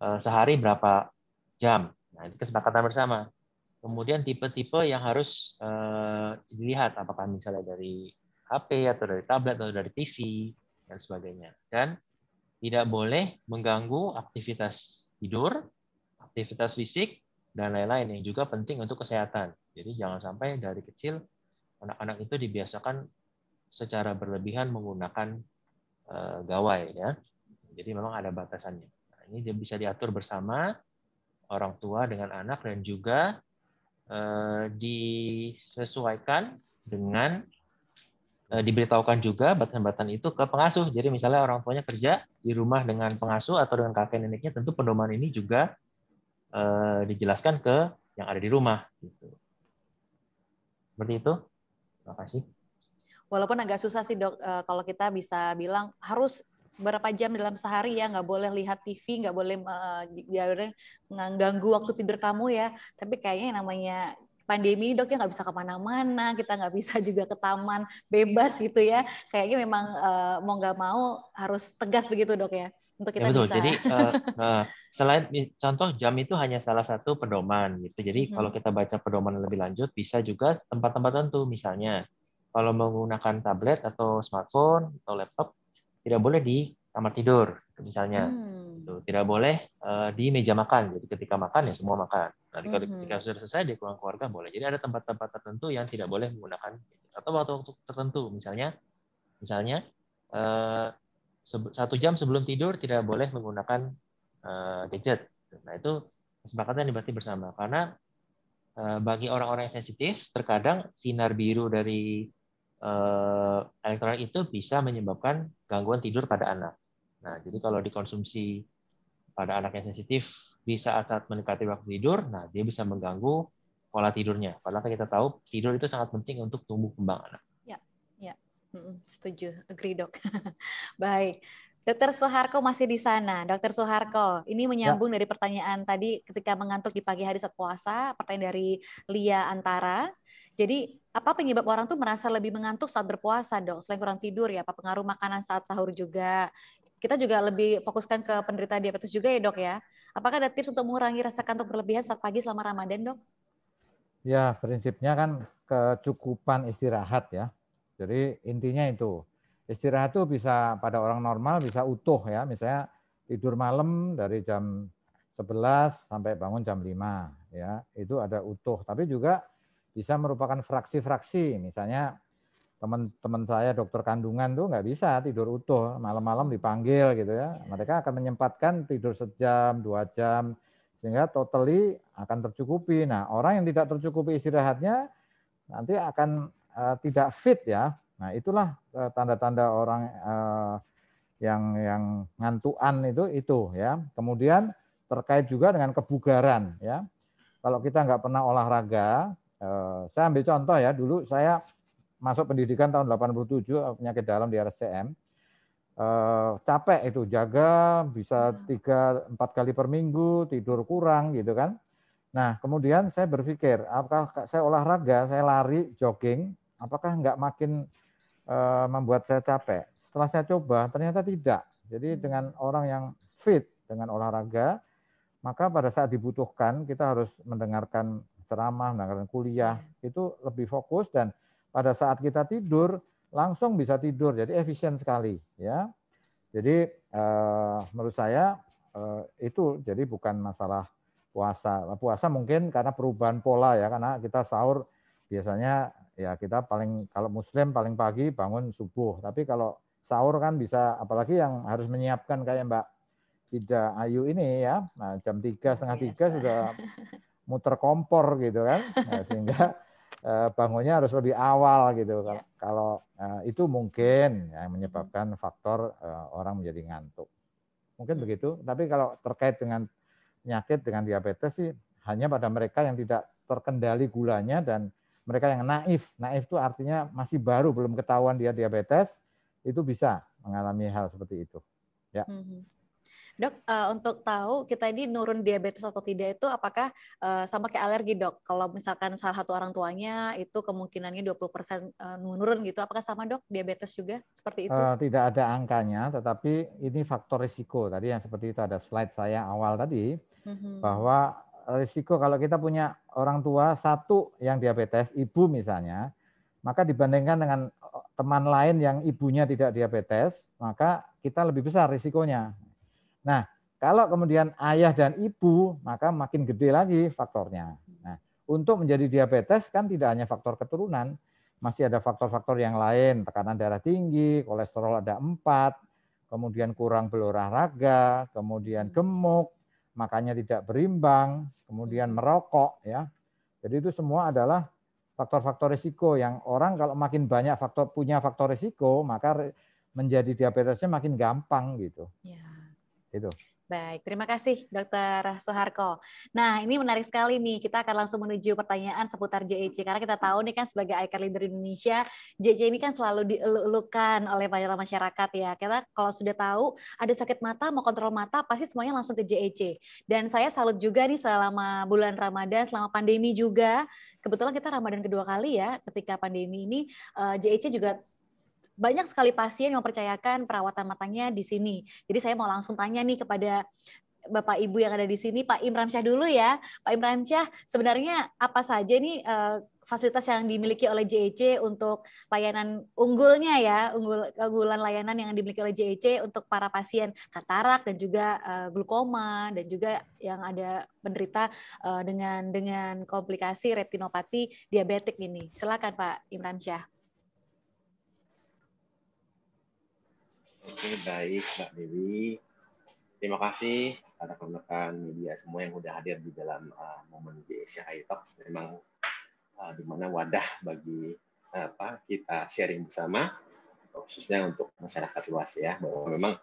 eh, sehari berapa jam. Nah, ini kesepakatan bersama. Kemudian tipe-tipe yang harus dilihat apakah misalnya dari HP atau dari tablet atau dari TV dan sebagainya. Dan tidak boleh mengganggu aktivitas tidur, aktivitas fisik dan lain-lain yang juga penting untuk kesehatan. Jadi jangan sampai dari kecil anak-anak itu dibiasakan secara berlebihan menggunakan eh, gawai ya. Jadi memang ada batasannya. Nah, ini bisa diatur bersama orang tua dengan anak dan juga eh, disesuaikan dengan E, diberitahukan juga batasan-batasan itu ke pengasuh. Jadi misalnya orang tuanya kerja di rumah dengan pengasuh atau dengan kakek neneknya, tentu pedoman ini juga e, dijelaskan ke yang ada di rumah. Gitu. Seperti itu. Terima kasih. Walaupun agak susah sih dok, e, kalau kita bisa bilang harus berapa jam dalam sehari ya nggak boleh lihat TV nggak boleh mengganggu waktu tidur kamu ya tapi kayaknya namanya pandemi ini dok ya nggak bisa kemana-mana, kita nggak bisa *laughs* juga ke taman bebas gitu ya. Kayaknya memang uh, mau nggak mau harus tegas begitu dok ya untuk ya, kita ya, betul. bisa. Jadi uh, *laughs* uh, selain contoh jam itu hanya salah satu pedoman gitu. Jadi hmm. kalau kita baca pedoman lebih lanjut bisa juga tempat-tempat tertentu misalnya kalau menggunakan tablet atau smartphone atau laptop tidak boleh di kamar tidur misalnya. Hmm. Gitu. Tidak boleh uh, di meja makan. Jadi ketika makan ya semua makan Nanti kalau mm -hmm. ketika sudah selesai dia pulang keluarga boleh. Jadi ada tempat-tempat tertentu yang tidak boleh menggunakan gadget atau waktu-waktu tertentu, misalnya misalnya eh, satu jam sebelum tidur tidak boleh menggunakan uh, gadget. Nah itu kesepakatan yang berarti bersama karena uh, bagi orang-orang yang sensitif terkadang sinar biru dari uh, elektronik itu bisa menyebabkan gangguan tidur pada anak. Nah jadi kalau dikonsumsi pada anak yang sensitif di saat-saat mendekati waktu tidur, nah dia bisa mengganggu pola tidurnya. Padahal kita tahu tidur itu sangat penting untuk tumbuh kembang anak. Ya, ya, setuju, agree dok. *laughs* Baik, Dokter Soeharto masih di sana. Dokter Soeharto, ini menyambung ya. dari pertanyaan tadi ketika mengantuk di pagi hari saat puasa, pertanyaan dari Lia Antara. Jadi, apa penyebab orang tuh merasa lebih mengantuk saat berpuasa, Dok? Selain kurang tidur ya, apa pengaruh makanan saat sahur juga? kita juga lebih fokuskan ke penderita diabetes juga ya dok ya. Apakah ada tips untuk mengurangi rasa kantuk berlebihan saat pagi selama Ramadan dok? Ya prinsipnya kan kecukupan istirahat ya. Jadi intinya itu istirahat tuh bisa pada orang normal bisa utuh ya. Misalnya tidur malam dari jam 11 sampai bangun jam 5 ya. Itu ada utuh. Tapi juga bisa merupakan fraksi-fraksi misalnya teman-teman saya dokter kandungan tuh nggak bisa tidur utuh malam-malam dipanggil gitu ya iya. mereka akan menyempatkan tidur sejam dua jam sehingga totally akan tercukupi nah orang yang tidak tercukupi istirahatnya nanti akan uh, tidak fit ya nah itulah tanda eh, tanda-tanda orang uh, yang yang ngantuan itu itu ya kemudian terkait juga dengan kebugaran ya kalau kita nggak pernah olahraga uh, saya ambil contoh ya dulu saya masuk pendidikan tahun 87 eh, penyakit dalam di RSCM. Uh, eh, capek itu jaga bisa hmm. tiga empat kali per minggu tidur kurang gitu kan nah kemudian saya berpikir apakah saya olahraga saya lari jogging apakah nggak makin uh, membuat saya capek setelah saya coba ternyata tidak jadi hmm. dengan orang yang fit dengan olahraga maka pada saat dibutuhkan kita harus mendengarkan ceramah mendengarkan kuliah iya. itu lebih fokus dan pada saat kita tidur langsung bisa tidur jadi efisien sekali ya jadi eh, menurut saya eh, itu jadi bukan masalah puasa puasa mungkin karena perubahan pola ya karena kita sahur biasanya ya kita paling kalau muslim paling pagi bangun subuh tapi kalau sahur kan bisa apalagi yang harus menyiapkan kayak Mbak Ida Ayu ini ya nah, jam tiga setengah tiga iya, sudah muter kompor gitu kan nah, sehingga *laughs* Eh, bangunnya harus lebih awal gitu. Ya. Kalau eh, itu mungkin yang menyebabkan faktor eh, orang menjadi ngantuk. Mungkin hmm. begitu. Tapi kalau terkait dengan penyakit dengan diabetes sih hanya pada mereka yang tidak terkendali gulanya dan mereka yang naif. Naif itu artinya masih baru belum ketahuan dia diabetes itu bisa mengalami hal seperti itu. Ya. Hmm. hmm. Dok, uh, untuk tahu kita ini nurun diabetes atau tidak itu apakah uh, sama kayak alergi, Dok? Kalau misalkan salah satu orang tuanya itu kemungkinannya 20% uh, eh, nurun gitu, apakah sama, Dok? Diabetes juga seperti itu? Uh, tidak ada angkanya, tetapi ini faktor risiko. Tadi yang seperti itu ada slide saya awal tadi mm-hmm. bahwa risiko kalau kita punya orang tua satu yang diabetes, ibu misalnya, maka dibandingkan dengan teman lain yang ibunya tidak diabetes, maka kita lebih besar risikonya Nah, kalau kemudian ayah dan ibu, maka makin gede lagi faktornya. Nah, untuk menjadi diabetes kan tidak hanya faktor keturunan, masih ada faktor-faktor yang lain, tekanan darah tinggi, kolesterol ada empat, kemudian kurang berolahraga, kemudian hmm. gemuk, makanya tidak berimbang, kemudian hmm. merokok ya. Jadi itu semua adalah faktor-faktor risiko yang orang kalau makin banyak faktor punya faktor risiko, maka menjadi diabetesnya makin gampang gitu. Ya. Itu. Baik, terima kasih Dr. Soeharko. Nah, ini menarik sekali nih. Kita akan langsung menuju pertanyaan seputar JEC. Karena kita tahu nih kan sebagai icon leader Indonesia, JEC ini kan selalu dielulukan oleh banyak masyarakat ya. Karena kalau sudah tahu ada sakit mata, mau kontrol mata, pasti semuanya langsung ke JEC. Dan saya salut juga nih selama bulan Ramadan, selama pandemi juga. Kebetulan kita Ramadan kedua kali ya ketika pandemi ini. Eh, JEC juga banyak sekali pasien yang mempercayakan perawatan matanya di sini. Jadi saya mau langsung tanya nih kepada Bapak Ibu yang ada di sini, Pak Imran Syah dulu ya. Pak Imran Syah, sebenarnya apa saja nih uh, fasilitas yang dimiliki oleh JEC untuk layanan unggulnya ya, unggul, unggulan layanan yang dimiliki oleh JEC untuk para pasien katarak dan juga uh, glukoma dan juga yang ada penderita uh, dengan dengan komplikasi retinopati diabetik ini. Silakan Pak Imran Syah. Oke, baik Mbak Dewi. Terima kasih pada rekan-rekan media semua yang sudah hadir di dalam uh, momen GSI Talks. Memang uh, di mana wadah bagi uh, apa kita sharing bersama, khususnya untuk masyarakat luas ya, bahwa memang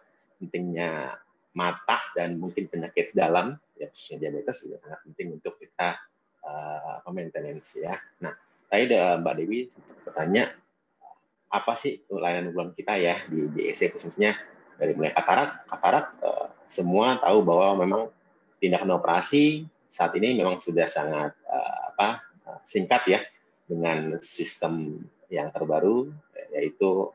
pentingnya mata dan mungkin penyakit dalam, ya khususnya diabetes juga sangat penting untuk kita uh, maintenance ya. Nah, tadi Mbak Dewi bertanya apa sih layanan unggulan kita ya di BSC e, khususnya dari mulai katarak, katarak eh, semua tahu bahwa memang tindakan operasi saat ini memang sudah sangat eh, apa eh, singkat ya dengan sistem yang terbaru yaitu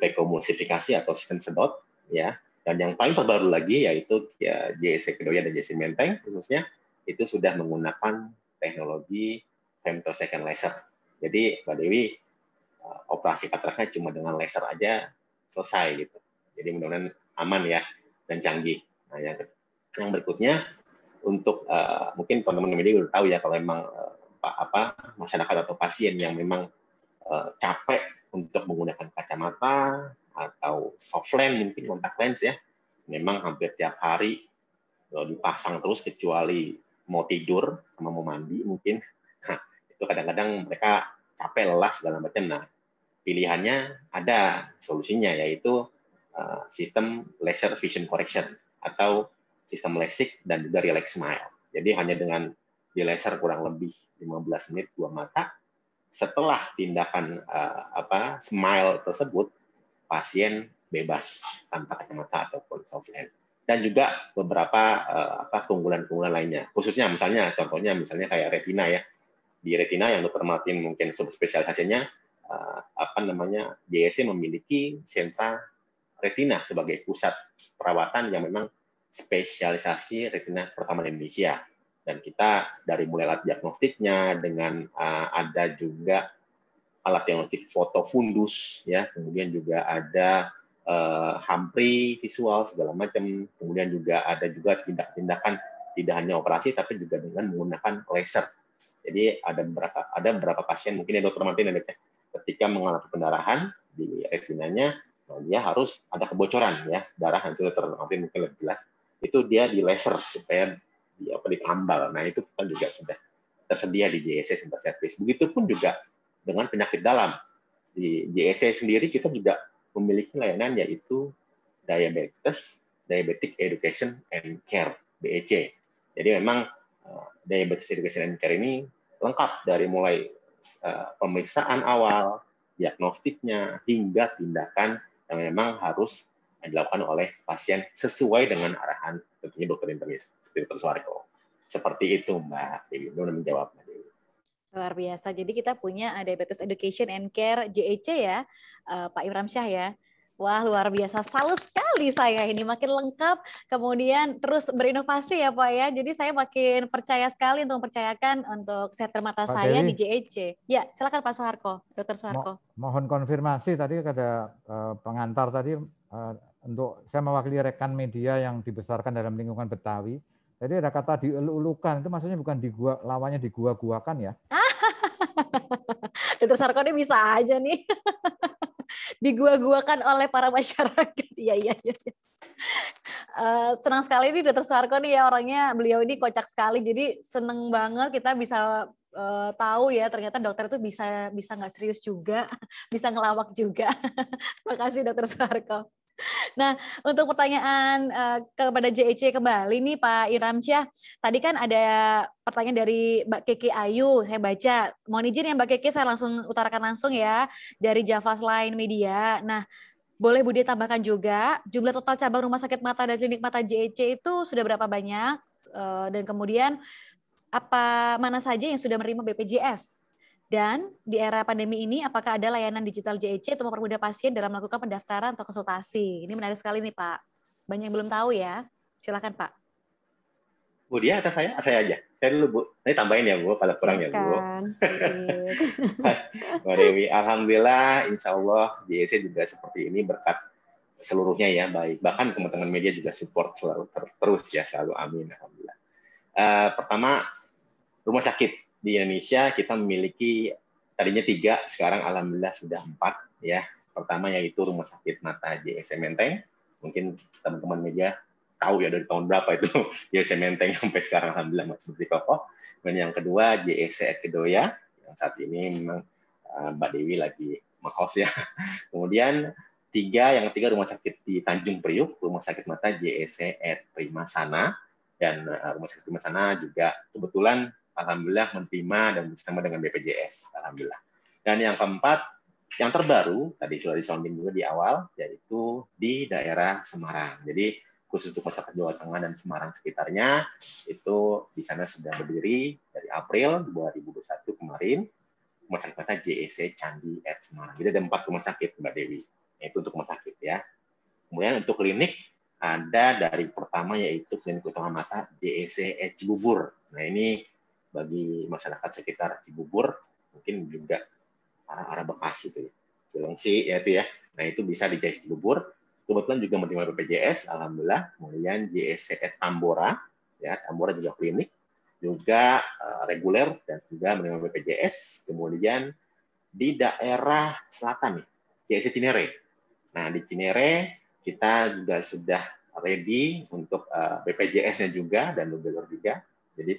pekomulsifikasi atau sistem sedot ya dan yang paling terbaru lagi yaitu ya, JSC e Kedoya dan JSC e Menteng khususnya itu sudah menggunakan teknologi femtosecond laser. Jadi Mbak Dewi Eh, operasi kataraknya cuma dengan laser aja selesai gitu. Jadi mudah-mudahan aman ya dan canggih. Nah, yang, yang berikutnya untuk uh, mungkin teman-teman media udah tahu ya kalau memang uh, apa masyarakat atau pasien yang memang uh, capek untuk menggunakan kacamata atau soft lens mungkin kontak lens ya memang hampir tiap hari dipasang terus kecuali mau tidur sama mau mandi mungkin nah, *laughs* itu kadang-kadang mereka capek lelah segala macam nah pilihannya ada solusinya yaitu eh, sistem laser vision correction atau sistem LASIK dan juga relax smile. Jadi hanya dengan di laser kurang lebih 15 menit dua mata setelah tindakan uh, apa smile tersebut pasien bebas tanpa kacamata ataupun soft lens dan juga beberapa uh, apa keunggulan-keunggulan lainnya khususnya misalnya contohnya misalnya kayak retina ya di retina yang dokter Martin mungkin subspesialisasinya Eh, apa namanya JSC memiliki sentra retina sebagai pusat perawatan yang memang spesialisasi retina pertama di Indonesia dan kita dari mulai alat diagnostiknya dengan uh, ada juga alat diagnostik foto fundus ya kemudian juga ada uh, eh, hampri visual segala macam kemudian juga ada juga tindak-tindakan tidak hanya operasi tapi juga dengan menggunakan laser jadi ada beberapa ada beberapa pasien mungkin yang dokter Martin ada ya, ya? ketika mengalami pendarahan di retinanya nah dia harus ada kebocoran ya darah nanti nanti mungkin lebih jelas itu dia di laser supaya di apa ditambal nah itu kan juga sudah tersedia di JSC e Center Service begitupun juga dengan penyakit dalam di JSC e sendiri kita juga memiliki layanan yaitu diabetes diabetic education and care BEC jadi memang eh, diabetes education and care ini lengkap dari mulai Eh, pemeriksaan awal, diagnostiknya, hingga tindakan yang memang harus dilakukan oleh pasien sesuai dengan arahan tentunya dokter internis, dokter Suwarko. Seperti itu Mbak Dewi, Nuna menjawab Mbak Dewi. Luar biasa. Jadi kita punya eh, Diabetes Education and Care JEC ya, eh, Pak Imram Syah ya. Wah, luar biasa. Salut sekali saya ini. Makin lengkap, kemudian terus berinovasi ya Pak ya. Jadi saya makin percaya sekali untuk mempercayakan untuk sehat mata Pak saya Dewi. di JEC. Ya, silakan Pak Soeharko, Dokter Soeharko. mohon konfirmasi tadi ada eh, pengantar tadi eh, untuk saya mewakili rekan media yang dibesarkan dalam lingkungan Betawi. Jadi ada kata dielulukan itu maksudnya bukan di gua lawannya di gua guakan ya. *laughs* Dokter Sarko ini bisa aja nih. *laughs* digua-guakan oleh para masyarakat. *laughs* Iya, iya, iya. Uh, senang sekali nih Dr. Suarko nih ya orangnya beliau ini kocak sekali. Jadi seneng banget kita bisa uh, tahu ya ternyata dokter itu bisa bisa nggak serius juga, *laughs* bisa ngelawak juga. *laughs* terima kasih Dr. Suarko. Nah, untuk pertanyaan uh, kepada JEC kembali nih Pak Iramsyah. Tadi kan ada pertanyaan dari Mbak Kiki Ayu, saya baca. Mohon izin ya Mbak Kiki, saya langsung utarakan langsung ya dari Java Line Media. Nah, boleh Budi tambahkan juga jumlah total cabang rumah sakit mata dan klinik mata JEC itu sudah berapa banyak? Uh, dan kemudian apa mana saja yang sudah menerima BPJS? Dan di era pandemi ini, apakah ada layanan digital JEC untuk mempermudah pasien dalam melakukan pendaftaran atau konsultasi? Ini menarik sekali nih, Pak. Banyak yang belum tahu ya. Silakan, Pak. Bu dia atau saya? Saya aja. Saya dulu, Bu. Nanti tambahin ya, Bu, kalau kurang ya, ya Bu. *laughs* Mbak Dewi, Alhamdulillah, insya Allah JEC juga seperti ini berkat seluruhnya ya, baik. Bahkan teman-teman media juga support selalu ter terus ya, selalu amin, Alhamdulillah. Uh, pertama, rumah sakit di Indonesia kita memiliki tadinya tiga, sekarang alhamdulillah sudah empat ya. Pertama yaitu Rumah Sakit Mata JSM Menteng. Mungkin teman-teman media tahu ya dari tahun berapa itu *laughs* JSM Menteng sampai sekarang alhamdulillah masih kokoh. Dan yang kedua JSC Kedoya yang saat ini memang eh, Mbak Dewi lagi makos ya. *laughs* Kemudian tiga yang ketiga rumah sakit di Tanjung Priuk, rumah sakit mata JSC e Prima Sana dan eh, rumah sakit Prima Sana juga kebetulan Alhamdulillah menerima dan bersama dengan BPJS. Alhamdulillah. Dan yang keempat, yang terbaru tadi sudah disounding juga di awal, yaitu di daerah Semarang. Jadi khusus untuk masyarakat Jawa Tengah dan Semarang sekitarnya itu di sana sudah berdiri dari April 2021 kemarin rumah sakit kota JEC Candi at Semarang. Jadi ada empat rumah sakit Mbak Dewi. Itu untuk rumah sakit ya. Kemudian untuk klinik ada dari pertama yaitu klinik utama mata JEC Cibubur. Nah ini bagi masyarakat sekitar Cibubur, mungkin juga arah arah Bekasi itu ya. Cilengsi ya itu ya. Nah itu bisa di Cibubur. Kebetulan juga menerima BPJS, alhamdulillah. Kemudian jsc e Tambora, ya Tambora juga klinik, juga uh, reguler dan juga menerima BPJS. Kemudian di daerah selatan nih, JSC e Cinere. Nah di Cinere kita juga sudah ready untuk eh, BPJS-nya juga dan reguler juga. Jadi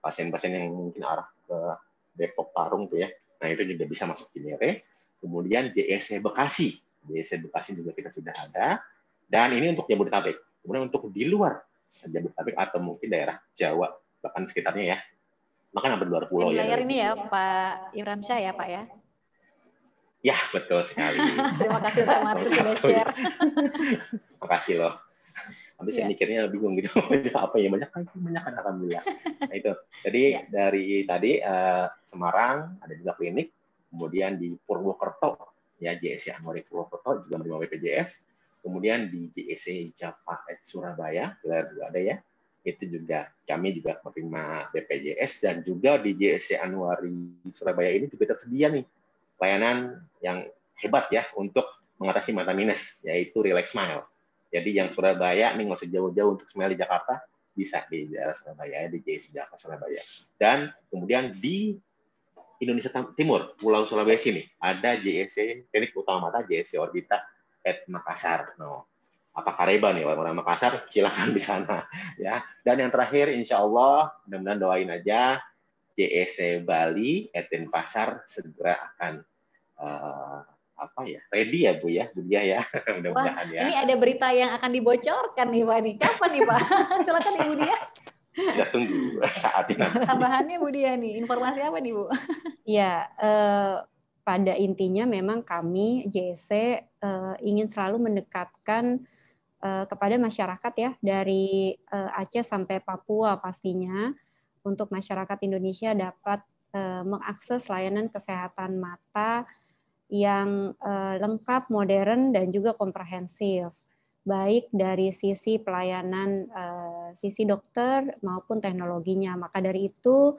pasien-pasien yang mungkin arah ke Depok Parung tuh ya. Nah itu juga bisa masuk Cinere. Kemudian JSC e Bekasi, JSC e Bekasi juga kita sudah ada. Dan ini untuk Jabodetabek. Kemudian untuk di luar Jabodetabek atau mungkin daerah Jawa bahkan sekitarnya ya. maka hampir luar pulau Di ya. Layar ini ya Pak Imramsyah ya Pak ya. Ya, betul sekali. *laughs* Terima kasih Pak Martin sudah share. kasih loh habis yeah. saya mikirnya bingung gitu *laughs* oh, iya, apa ya banyak kan banyak kan alhamdulillah nah itu jadi yeah. dari tadi uh, Semarang ada juga klinik kemudian di Purwokerto ya JSC Amori Purwokerto juga menerima BPJS kemudian di JSC Java Surabaya juga ada ya itu juga kami juga menerima BPJS dan juga di JSC Anwari Surabaya ini juga tersedia nih layanan yang hebat ya untuk mengatasi mata minus yaitu Relax Smile jadi yang Surabaya nih nggak usah jauh-jauh untuk smelly di Jakarta bisa di daerah Surabaya di JSC Jakarta Surabaya. Dan kemudian di Indonesia Timur, Pulau Sulawesi nih ada JSC Teknik Utama Mata JSC Orbita at Makassar. No. Nah, apa Kareba nih orang-orang Makassar silakan di sana *laughs* ya. Dan yang terakhir insya Allah mudah-mudahan doain aja JSC Bali at Denpasar segera akan uh, apa ya ready ya bu ya Budia ya, ya. *laughs* mudah-mudahan ya ini ada berita yang akan dibocorkan nih pak nih kapan nih pak *laughs* silakan ibu dia kita tunggu *laughs* saatnya tambahannya bu dia nih informasi apa nih bu ya eh, pada intinya memang kami JSC uh, eh, ingin selalu mendekatkan uh, kepada masyarakat ya dari uh, Aceh sampai Papua pastinya untuk masyarakat Indonesia dapat uh, mengakses layanan kesehatan mata yang uh, lengkap, modern, dan juga komprehensif, baik dari sisi pelayanan uh, sisi dokter maupun teknologinya. Maka dari itu,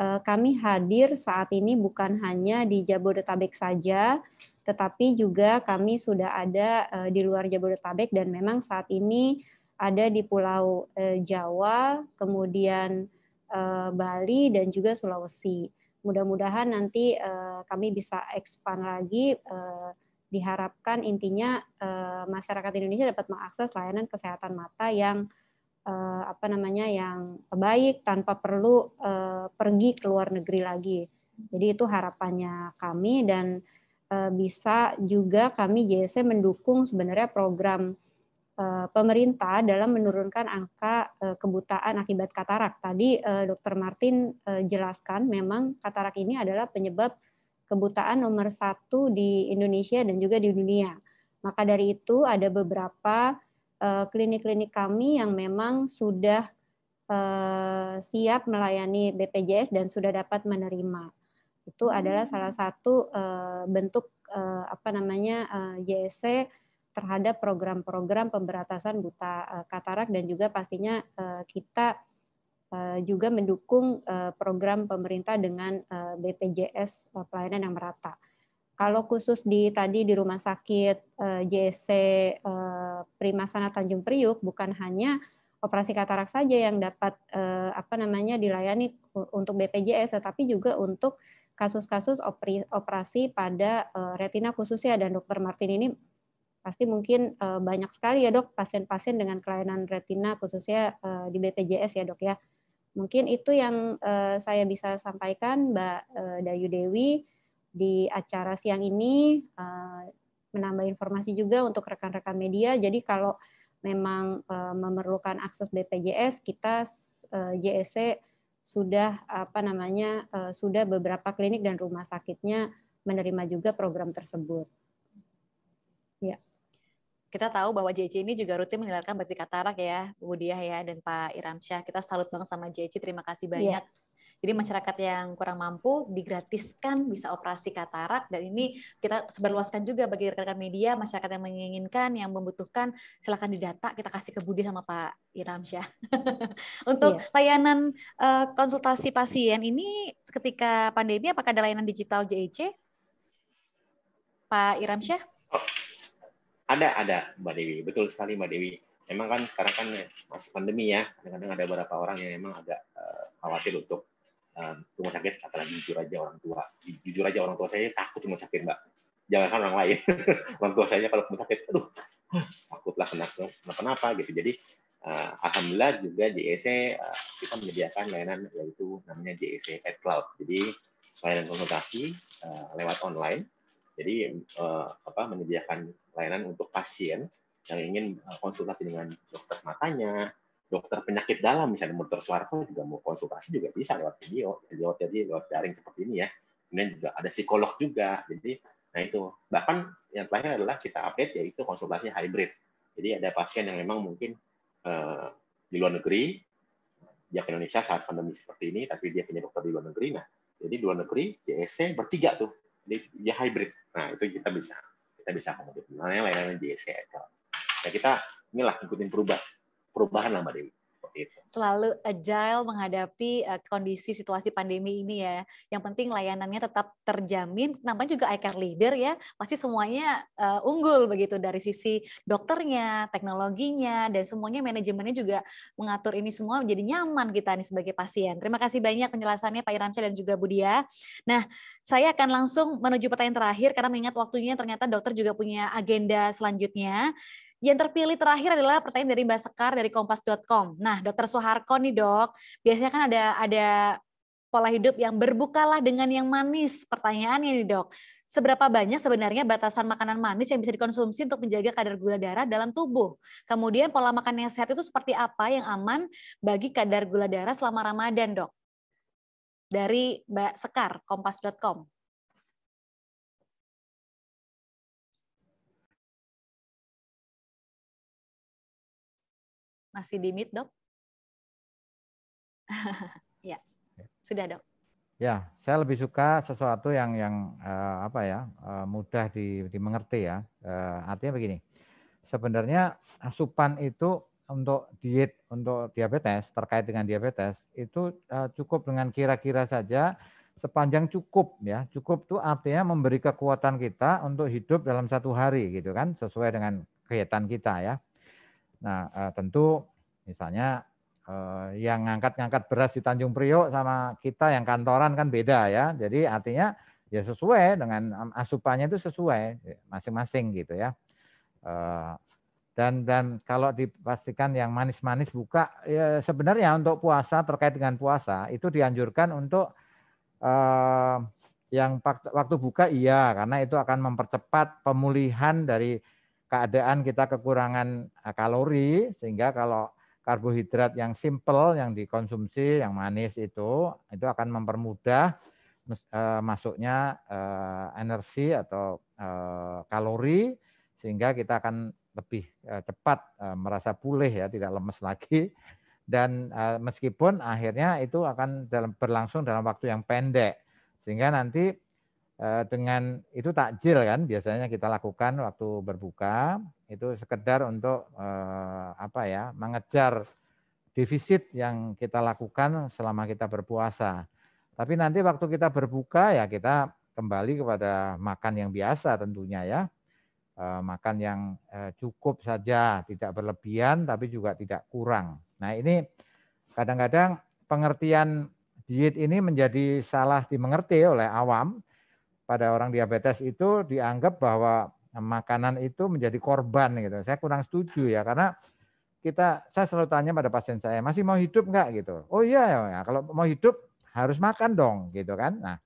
uh, kami hadir saat ini bukan hanya di Jabodetabek saja, tetapi juga kami sudah ada uh, di luar Jabodetabek, dan memang saat ini ada di Pulau uh, Jawa, kemudian uh, Bali, dan juga Sulawesi mudah-mudahan nanti uh, kami bisa expand lagi. Uh, diharapkan intinya uh, masyarakat Indonesia dapat mengakses layanan kesehatan mata yang uh, apa namanya yang baik tanpa perlu uh, pergi ke luar negeri lagi. Jadi itu harapannya kami dan uh, bisa juga kami JSC mendukung sebenarnya program Eh, pemerintah dalam menurunkan angka eh, kebutaan akibat katarak. Tadi eh, Dr. Martin jelaskan memang katarak ini adalah penyebab kebutaan nomor satu di Indonesia dan juga di dunia. Maka dari itu ada beberapa klinik-klinik kami yang memang sudah siap melayani BPJS dan sudah dapat menerima. Itu adalah hmm. salah satu bentuk apa namanya JSC e terhadap program-program pemberantasan buta eh, katarak dan juga pastinya eh, kita eh, juga mendukung program pemerintah dengan BPJS pelayanan yang merata. Kalau khusus di tadi di rumah sakit JSC Primasana Tanjung Priuk bukan hanya operasi katarak saja yang dapat apa namanya dilayani untuk BPJS tetapi juga untuk kasus-kasus operasi pada retina khususnya dan dokter Martin ini pasti mungkin eh, banyak sekali ya dok pasien-pasien dengan kelainan retina khususnya eh, di BPJS ya dok ya. Mungkin itu yang eh, saya bisa sampaikan Mbak uh, Dayu Dewi di acara siang ini menambah informasi juga untuk rekan-rekan media. Jadi kalau memang memerlukan akses BPJS kita uh, JSC sudah apa namanya sudah beberapa klinik dan rumah sakitnya menerima juga program tersebut. Ya kita tahu bahwa JC ini juga rutin menjelaskan batik katarak ya, Bu Diah ya, dan Pak Iramsyah. Kita salut banget sama JC, terima kasih iya. banyak. Yeah. Jadi masyarakat yang kurang mampu digratiskan bisa operasi katarak dan ini kita sebarluaskan juga bagi rekan-rekan media, masyarakat yang menginginkan, yang membutuhkan, silakan didata, kita kasih ke Budi sama Pak Iramsyah. *laughs* Untuk iya. layanan eh, konsultasi pasien ini ketika pandemi apakah ada layanan digital JEC? Pak Iramsyah? Oh, ada, ada Mbak Dewi. Betul sekali Mbak Dewi. Emang kan sekarang kan masih pandemi ya, kadang-kadang ada beberapa orang yang memang agak uh, khawatir untuk uh, rumah sakit, apalagi jujur aja orang tua. Jujur aja orang tua saya takut rumah sakit, Mbak. Jangan orang lain. *laughs* orang tua saya kalau rumah sakit, aduh, takutlah kena kenapa-napa gitu. Jadi uh, alhamdulillah juga EC uh, kita menyediakan layanan yaitu namanya JEC at Cloud. Jadi layanan konsultasi uh, lewat online. Jadi uh, apa menyediakan layanan untuk pasien yang ingin uh, konsultasi dengan dokter matanya, dokter penyakit dalam, misalnya motor suara juga mau konsultasi juga bisa lewat video, lewat jadi lewat daring seperti ini ya. Kemudian juga ada psikolog juga, jadi nah itu bahkan yang terakhir adalah kita update yaitu konsultasi hybrid. Jadi ada pasien yang memang mungkin eh, di luar negeri, dia ke Indonesia saat pandemi seperti ini, tapi dia punya dokter di luar negeri. Nah, jadi di luar negeri, JSC e bertiga tuh, jadi dia hybrid. Nah itu kita bisa kita bisa akomodir. lain-lain JSC ya nah, kita inilah ikutin perubahan perubahan lah Mbak Dewi seperti itu. Selalu agile menghadapi uh, kondisi situasi pandemi ini ya. Yang penting layanannya tetap terjamin. Namanya juga iCare Leader ya, pasti semuanya uh, unggul begitu dari sisi dokternya, teknologinya, dan semuanya manajemennya juga mengatur ini semua menjadi nyaman kita nih sebagai pasien. Terima kasih banyak penjelasannya Pak Iramsyah dan juga Budia. Nah, saya akan langsung menuju pertanyaan terakhir karena mengingat waktunya ternyata dokter juga punya agenda selanjutnya. Yang terpilih terakhir adalah pertanyaan dari Mbak Sekar dari kompas.com. Nah, Dokter Soeharto nih, Dok. Biasanya kan ada ada pola hidup yang berbukalah dengan yang manis. Pertanyaannya nih dok, seberapa banyak sebenarnya batasan makanan manis yang bisa dikonsumsi untuk menjaga kadar gula darah dalam tubuh? Kemudian pola makan yang sehat itu seperti apa yang aman bagi kadar gula darah selama Ramadan dok? Dari Mbak Sekar, kompas.com. Masih di mute, Dok? *laughs* Ya. ya. Sudah, Dok. Ya, saya lebih suka sesuatu yang yang uh, apa ya, uh, mudah di, dimengerti ya. Uh, artinya begini. Sebenarnya asupan itu untuk diet untuk diabetes terkait dengan diabetes itu uh, cukup dengan kira-kira saja sepanjang cukup ya cukup tuh artinya memberi kekuatan kita untuk hidup dalam satu hari gitu kan sesuai dengan kegiatan kita ya Nah, uh, tentu misalnya eh, yang ngangkat-ngangkat beras di Tanjung Priok sama kita yang kantoran kan beda ya. Jadi artinya ya sesuai dengan asupannya itu sesuai ya, masing-masing gitu ya. Eh, dan dan kalau dipastikan yang manis-manis buka ya sebenarnya untuk puasa terkait dengan puasa itu dianjurkan untuk eh, yang waktu buka iya karena itu akan mempercepat pemulihan dari keadaan kita kekurangan eh, kalori sehingga kalau karbohidrat yang simple yang dikonsumsi yang manis itu itu akan mempermudah eh, masuknya eh, energi atau kalori sehingga kita akan lebih cepat merasa pulih ya tidak lemes *laughs* lagi dan meskipun akhirnya itu akan dalam, berlangsung dalam waktu yang pendek sehingga nanti Eh, dengan itu takjil kan biasanya kita lakukan waktu berbuka itu sekedar untuk eh, apa ya mengejar defisit yang kita lakukan selama kita berpuasa. Tapi nanti waktu kita berbuka ya kita kembali kepada makan yang biasa tentunya ya. Eh, makan yang cukup saja, tidak berlebihan tapi juga tidak kurang. Nah, ini kadang-kadang pengertian diet ini menjadi salah dimengerti oleh awam pada orang diabetes itu dianggap bahwa makanan itu menjadi korban gitu. Saya kurang setuju ya karena kita saya selalu tanya pada pasien saya masih mau hidup nggak gitu. Oh iya ya, ya. kalau mau hidup harus makan dong gitu kan. Nah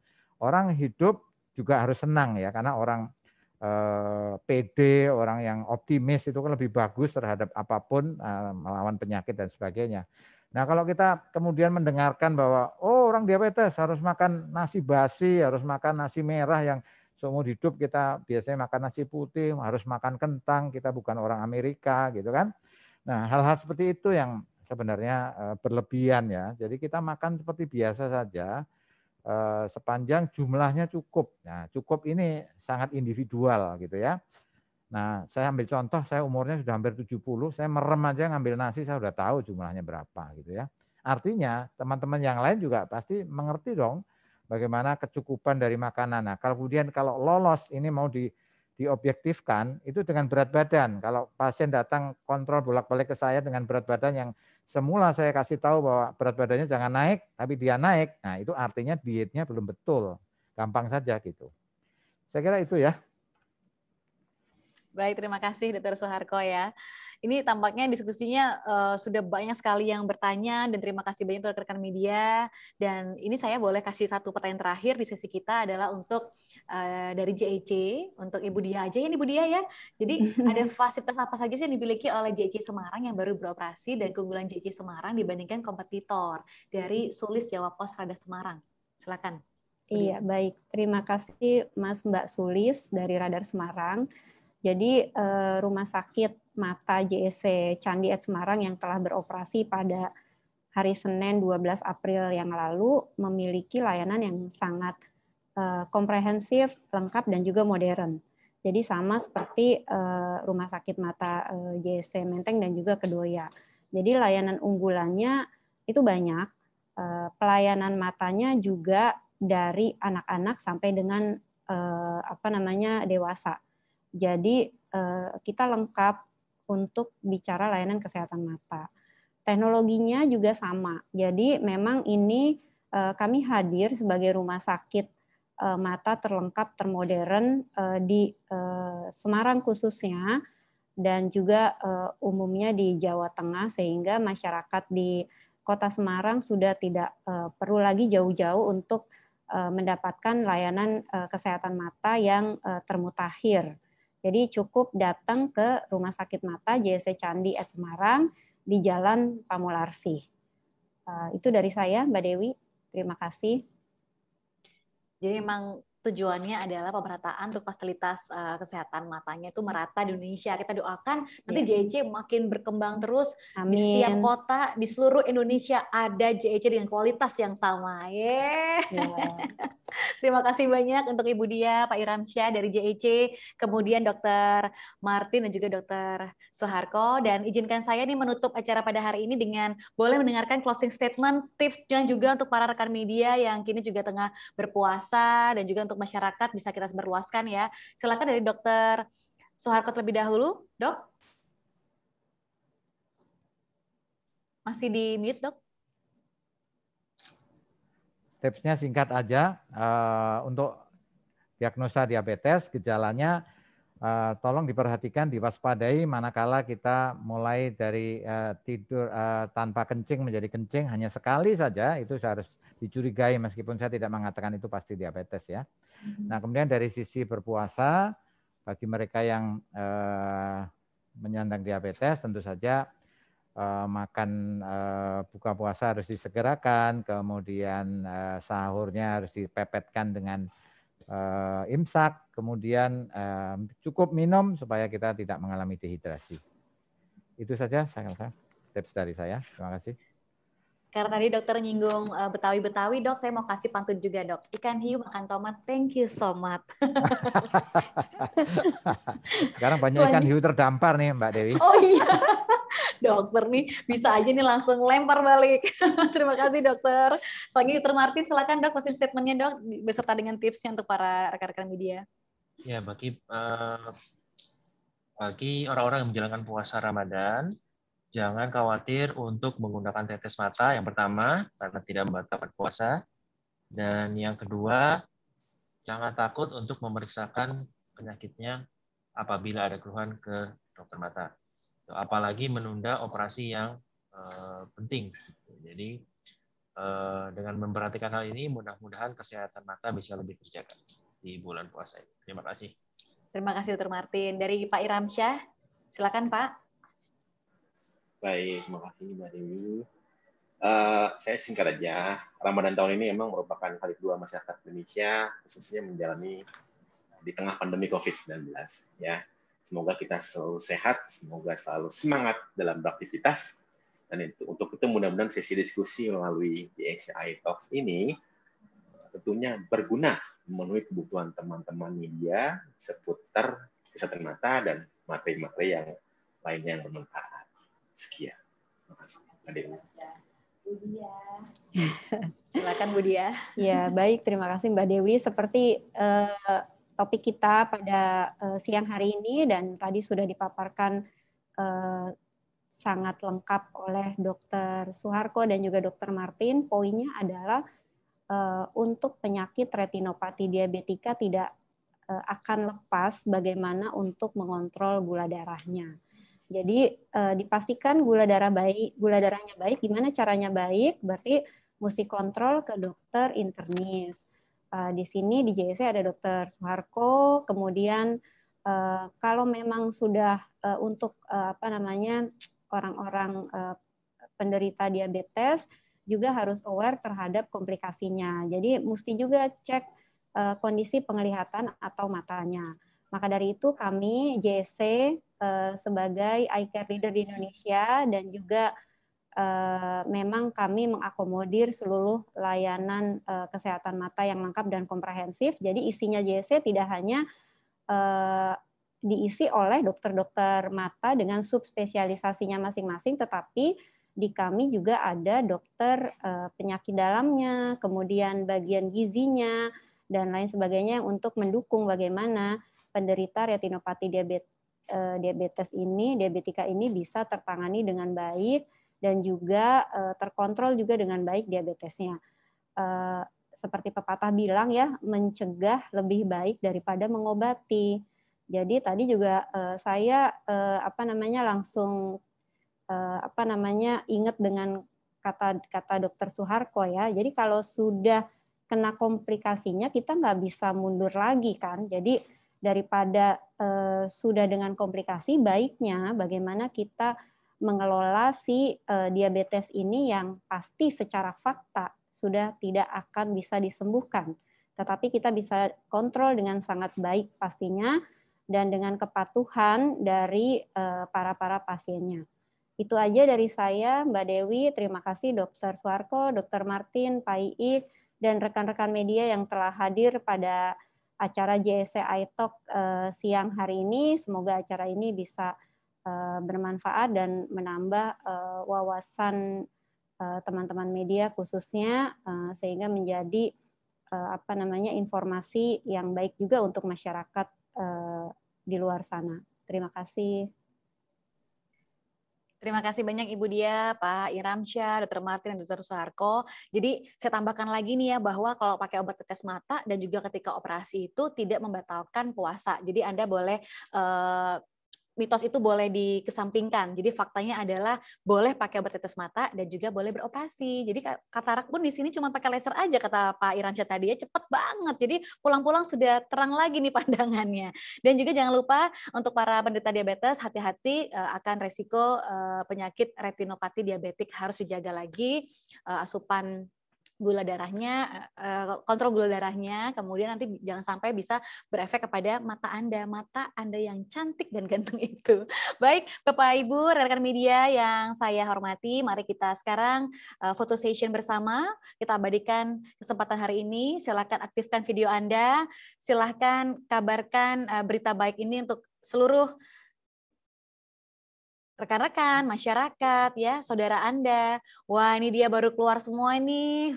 orang hidup juga harus senang ya karena orang eh, PD orang yang optimis itu kan lebih bagus terhadap apapun eh, melawan penyakit dan sebagainya. Nah, kalau kita kemudian mendengarkan bahwa oh orang diabetes harus makan nasi basi, harus makan nasi merah yang seumur hidup kita biasanya makan nasi putih, harus makan kentang, kita bukan orang Amerika gitu kan. Nah, hal-hal seperti itu yang sebenarnya eh, berlebihan ya. Jadi kita makan seperti biasa saja eh, sepanjang jumlahnya cukup. Nah, cukup ini sangat individual gitu ya. Nah, saya ambil contoh, saya umurnya sudah hampir 70, saya merem aja ngambil nasi, saya sudah tahu jumlahnya berapa gitu ya. Artinya teman-teman yang lain juga pasti mengerti dong bagaimana kecukupan dari makanan. Nah, kalau kemudian kalau lolos ini mau di diobjektifkan itu dengan berat badan. Kalau pasien datang kontrol bolak-balik ke saya dengan berat badan yang semula saya kasih tahu bahwa berat badannya jangan naik, tapi dia naik. Nah, itu artinya dietnya belum betul. Gampang saja gitu. Saya kira itu ya. Baik, terima kasih Dr. Soeharko ya. Ini tampaknya diskusinya uh, sudah banyak sekali yang bertanya dan terima kasih banyak untuk rekan media. Dan ini saya boleh kasih satu pertanyaan terakhir di sesi kita adalah untuk uh, dari JIC, e untuk Ibu Dia aja ya Ibu Dia ya. Jadi *laughs* ada fasilitas apa saja sih yang dimiliki oleh JIC e Semarang yang baru beroperasi dan keunggulan JIC e Semarang dibandingkan kompetitor dari Sulis Jawa Pos Rada Semarang. Silakan. Iya, baik. Terima kasih Mas Mbak Sulis dari Radar Semarang. Jadi eh, Rumah Sakit Mata JSC Candi at Semarang yang telah beroperasi pada hari Senin 12 April yang lalu memiliki layanan yang sangat eh, komprehensif, lengkap dan juga modern. Jadi sama seperti eh, Rumah Sakit Mata JSC Menteng dan juga Kedoya. Jadi layanan unggulannya itu banyak. pelayanan matanya juga dari anak-anak sampai dengan apa namanya dewasa jadi eh, kita lengkap untuk bicara layanan kesehatan mata. Teknologinya juga sama. Jadi memang ini eh, kami hadir sebagai rumah sakit eh, mata terlengkap termodern di Semarang khususnya dan juga umumnya di Jawa Tengah sehingga masyarakat di Kota Semarang sudah tidak perlu lagi jauh-jauh untuk mendapatkan layanan kesehatan mata yang termutahir. Jadi cukup datang ke Rumah Sakit Mata JSC Candi at Semarang di Jalan Pamularsi. Eh, itu dari saya, Mbak Dewi. Terima kasih. Jadi memang tujuannya adalah pemerataan untuk fasilitas uh, kesehatan matanya itu merata di Indonesia. Kita doakan nanti yeah. JEC makin berkembang terus Amin. di setiap kota di seluruh Indonesia ada JEC dengan kualitas yang sama. Yeah. Iya. *laughs* yeah. Terima kasih banyak untuk Ibu Dia, Pak Iramsyah dari JEC, kemudian Dr. Martin dan juga Dr. Soharko. dan izinkan saya nih menutup acara pada hari ini dengan boleh mendengarkan closing statement tips dan juga untuk para rekan media yang kini juga tengah berpuasa dan juga untuk untuk masyarakat bisa kita berluaskan ya. Silakan dari Dokter Soeharto terlebih dahulu, Dok. Masih di mute, Dok? Tipsnya singkat aja uh, untuk diagnosa diabetes, gejalanya Uh, tolong diperhatikan, diwaspadai manakala kita mulai dari uh, tidur uh, tanpa kencing menjadi kencing hanya sekali saja itu harus dicurigai meskipun saya tidak mengatakan itu pasti diabetes ya. Hmm. Nah, kemudian dari sisi berpuasa bagi mereka yang eh, menyandang diabetes tentu saja eh, makan eh, buka puasa harus disegerakan, kemudian eh, sahurnya harus dipepetkan dengan eh, imsak, kemudian eh, cukup minum supaya kita tidak mengalami dehidrasi. Itu saja saya rasa tips dari saya. Terima kasih. Karena tadi dokter nyinggung eh, Betawi-Betawi, dok, saya mau kasih pantun juga, dok. Ikan hiu makan tomat, thank you so much. *laughs* Sekarang banyak ikan hiu terdampar nih, Mbak Dewi. Oh iya, dokter nih bisa aja nih langsung lempar balik. *laughs* Terima kasih dokter. Soalnya dokter Martin, silakan dok, posisi statementnya dok, beserta dengan tipsnya untuk para rekan-rekan media. Ya, bagi uh, bagi orang-orang yang menjalankan puasa Ramadan, jangan khawatir untuk menggunakan tetes mata. Yang pertama, karena tidak membatalkan puasa. Dan yang kedua, jangan takut untuk memeriksakan penyakitnya apabila ada keluhan ke dokter mata. Apalagi menunda operasi yang eh, penting. Jadi eh, dengan memperhatikan hal ini, mudah-mudahan kesehatan mata bisa lebih terjaga di bulan puasa ini. Terima kasih. Terima kasih dokter Martin. Dari Pak Iramsyah, silakan Pak. Baik, terima kasih Dewi. Uh, saya singkat aja, Ramadan tahun ini memang merupakan kali kedua masyarakat Indonesia khususnya menjalani eh, di tengah pandemi COVID-19. Ya, semoga kita selalu sehat, semoga selalu semangat dalam beraktivitas. Dan itu, untuk itu mudah-mudahan sesi diskusi melalui GSI Talks ini eh, tentunya berguna memenuhi kebutuhan teman-teman media seputar kesehatan mata dan materi-materi yang lainnya yang bermanfaat. Sekian. Terima Budia. Silakan Budia. Ya, baik. Terima kasih Mbak Dewi. Seperti eh, topik kita pada eh, siang hari ini dan tadi sudah dipaparkan eh, sangat lengkap oleh Dr. Suharko dan juga Dr. Martin. Poinnya adalah eh, untuk penyakit retinopati diabetika tidak eh, akan lepas bagaimana untuk mengontrol gula darahnya. Jadi uh, dipastikan gula darah baik, gula darahnya baik. Gimana caranya baik? Berarti mesti kontrol ke dokter internis. Uh, di sini di JSC e ada dokter Suharko, kemudian uh, kalau memang sudah uh, untuk uh, apa namanya orang-orang uh, penderita diabetes juga harus aware terhadap komplikasinya. Jadi mesti juga cek uh, kondisi penglihatan atau matanya. Maka dari itu kami JSC e, Eh, sebagai eye care leader di Indonesia dan juga uh, memang kami mengakomodir seluruh layanan uh, kesehatan mata yang lengkap dan komprehensif. Jadi isinya JC tidak hanya uh, diisi oleh dokter-dokter mata dengan subspesialisasinya masing-masing, tetapi di kami juga ada dokter penyakit dalamnya, kemudian bagian gizinya, dan lain sebagainya yang untuk mendukung bagaimana penderita retinopati diabetes eh, diabetes ini, diabetika ini bisa tertangani dengan baik dan juga eh, terkontrol juga dengan baik diabetesnya. Eh, seperti pepatah bilang ya, mencegah lebih baik daripada mengobati. Jadi tadi juga eh, saya eh, apa namanya langsung eh, apa namanya ingat dengan kata kata dokter Suharko ya. Jadi kalau sudah kena komplikasinya kita nggak bisa mundur lagi kan. Jadi daripada eh, sudah dengan komplikasi baiknya bagaimana kita mengelola si eh, diabetes ini yang pasti secara fakta sudah tidak akan bisa disembuhkan tetapi kita bisa kontrol dengan sangat baik pastinya dan dengan kepatuhan dari para-para eh, pasiennya. Itu aja dari saya, Mbak Dewi. Terima kasih dokter Suarko, dokter Martin, Pak Iik, dan rekan-rekan media yang telah hadir pada acara JSCI Talk eh, siang hari ini. Semoga acara ini bisa eh, bermanfaat dan menambah eh, wawasan teman-teman media khususnya sehingga menjadi apa namanya informasi yang baik juga untuk masyarakat di luar sana. Terima kasih. Terima kasih banyak Ibu Dia, Pak Iramsyah, Dr. Martin, dan Dr. Soeharto. Jadi saya tambahkan lagi nih ya bahwa kalau pakai obat tetes mata dan juga ketika operasi itu tidak membatalkan puasa. Jadi Anda boleh uh, mitos itu boleh dikesampingkan. Jadi faktanya adalah boleh pakai obat tetes mata dan juga boleh beroperasi. Jadi katarak pun di sini cuma pakai laser aja kata Pak Iramsyah tadi ya cepet banget. Jadi pulang-pulang sudah terang lagi nih *laughs* pandangannya. Dan juga jangan lupa untuk para penderita diabetes hati-hati eh, akan resiko eh, penyakit retinopati diabetik harus dijaga lagi eh, asupan gula darahnya, eh, eh, kontrol gula darahnya, kemudian nanti jangan sampai bisa berefek kepada mata Anda, mata Anda yang cantik dan ganteng itu. *laughs* Baik, Bapak Ibu, rekan media yang saya hormati, mari kita sekarang eh, foto session bersama. Kita abadikan kesempatan hari ini. silahkan aktifkan video Anda, silahkan kabarkan berita baik ini untuk seluruh rekan-rekan, masyarakat, ya, saudara Anda. Wah, ini dia baru keluar semua nih.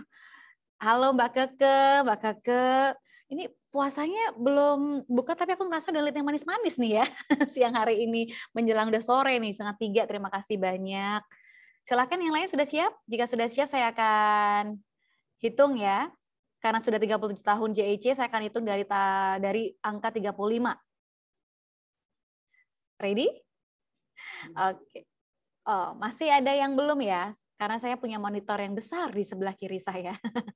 Halo Mbak Keke, Mbak Keke. Ini puasanya belum buka, tapi aku ngerasa udah lihat yang manis-manis nih ya. *laughs* Siang hari ini, menjelang udah sore nih, setengah tiga. Terima kasih banyak. Silahkan yang lain sudah siap? Jika sudah siap, saya akan hitung ya. Karena sudah 37 tahun JEC, saya akan hitung dari ta dari angka 35. Ready? Hmm. Oke. Okay. Oh, masih ada yang belum ya? Karena saya punya monitor yang besar di sebelah kiri saya. *laughs*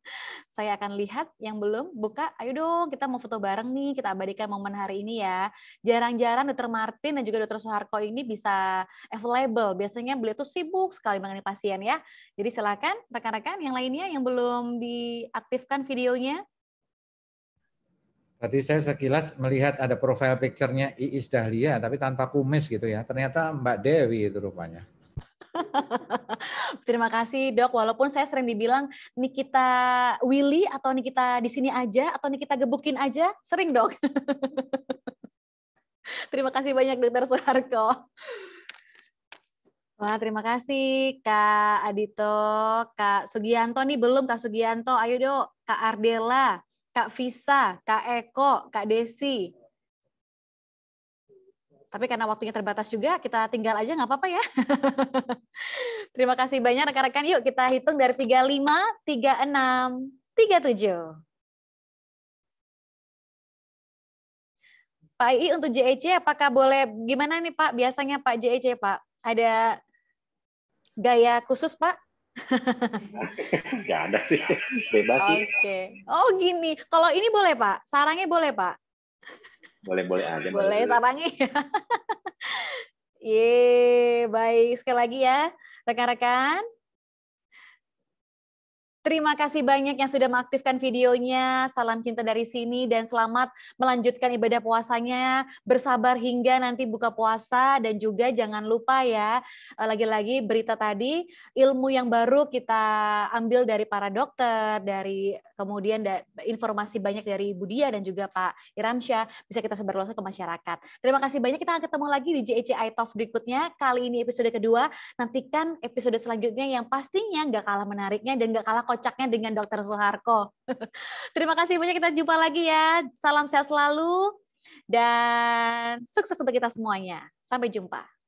saya akan lihat yang belum. Buka, ayo dong kita mau foto bareng nih. Kita abadikan momen hari ini ya. Jarang-jarang Dr. Martin dan juga Dr. Soeharto ini bisa available. Biasanya beliau tuh sibuk sekali mengenai pasien ya. Jadi silakan rekan-rekan yang lainnya yang belum diaktifkan videonya, Tadi saya sekilas melihat ada profile picture-nya Iis Dahlia, tapi tanpa kumis gitu ya. Ternyata Mbak Dewi itu rupanya. *laughs* Terima kasih dok. Walaupun saya sering dibilang Nikita Willy atau Nikita di sini aja atau Nikita gebukin aja, sering dok. *laughs* terima kasih banyak dokter Soeharto. Wah, terima kasih Kak Adito, Kak Sugianto nih belum Kak Sugianto. Ayo dok, Kak Ardela, Kak Visa, Kak Eko, Kak Desi. Tapi karena waktunya terbatas juga, kita tinggal aja nggak apa-apa ya. *laughs* Terima kasih banyak rekan-rekan. Yuk kita hitung dari 35, 36, 37. Pak I untuk JEC apakah boleh gimana nih Pak biasanya Pak JEC Pak? Ada gaya khusus Pak? Ya *laughs* ada sih, bebas sih. Oke. Okay. Oh gini, kalau ini boleh Pak? Sarangnya boleh Pak? Boleh-boleh aja. Boleh, boleh. sarangnya. *laughs* Ye, baik sekali lagi ya rekan-rekan. Terima kasih banyak yang sudah mengaktifkan videonya. Salam cinta dari sini dan selamat melanjutkan ibadah puasanya. Bersabar hingga nanti buka puasa dan juga jangan lupa ya, eh, lagi-lagi berita tadi ilmu yang baru kita ambil dari para dokter, dari kemudian da informasi banyak dari Bu Dia dan juga Pak Iramsyah bisa kita sebar ke masyarakat. Terima kasih banyak. Kita akan ketemu lagi di JECI Talks berikutnya. Kali ini episode kedua. Nantikan episode selanjutnya yang pastinya nggak kalah menariknya dan nggak kalah kocaknya dengan Dr. Soeharto. *laughs* Terima kasih banyak kita jumpa lagi ya. Salam sehat selalu dan sukses untuk kita semuanya. Sampai jumpa.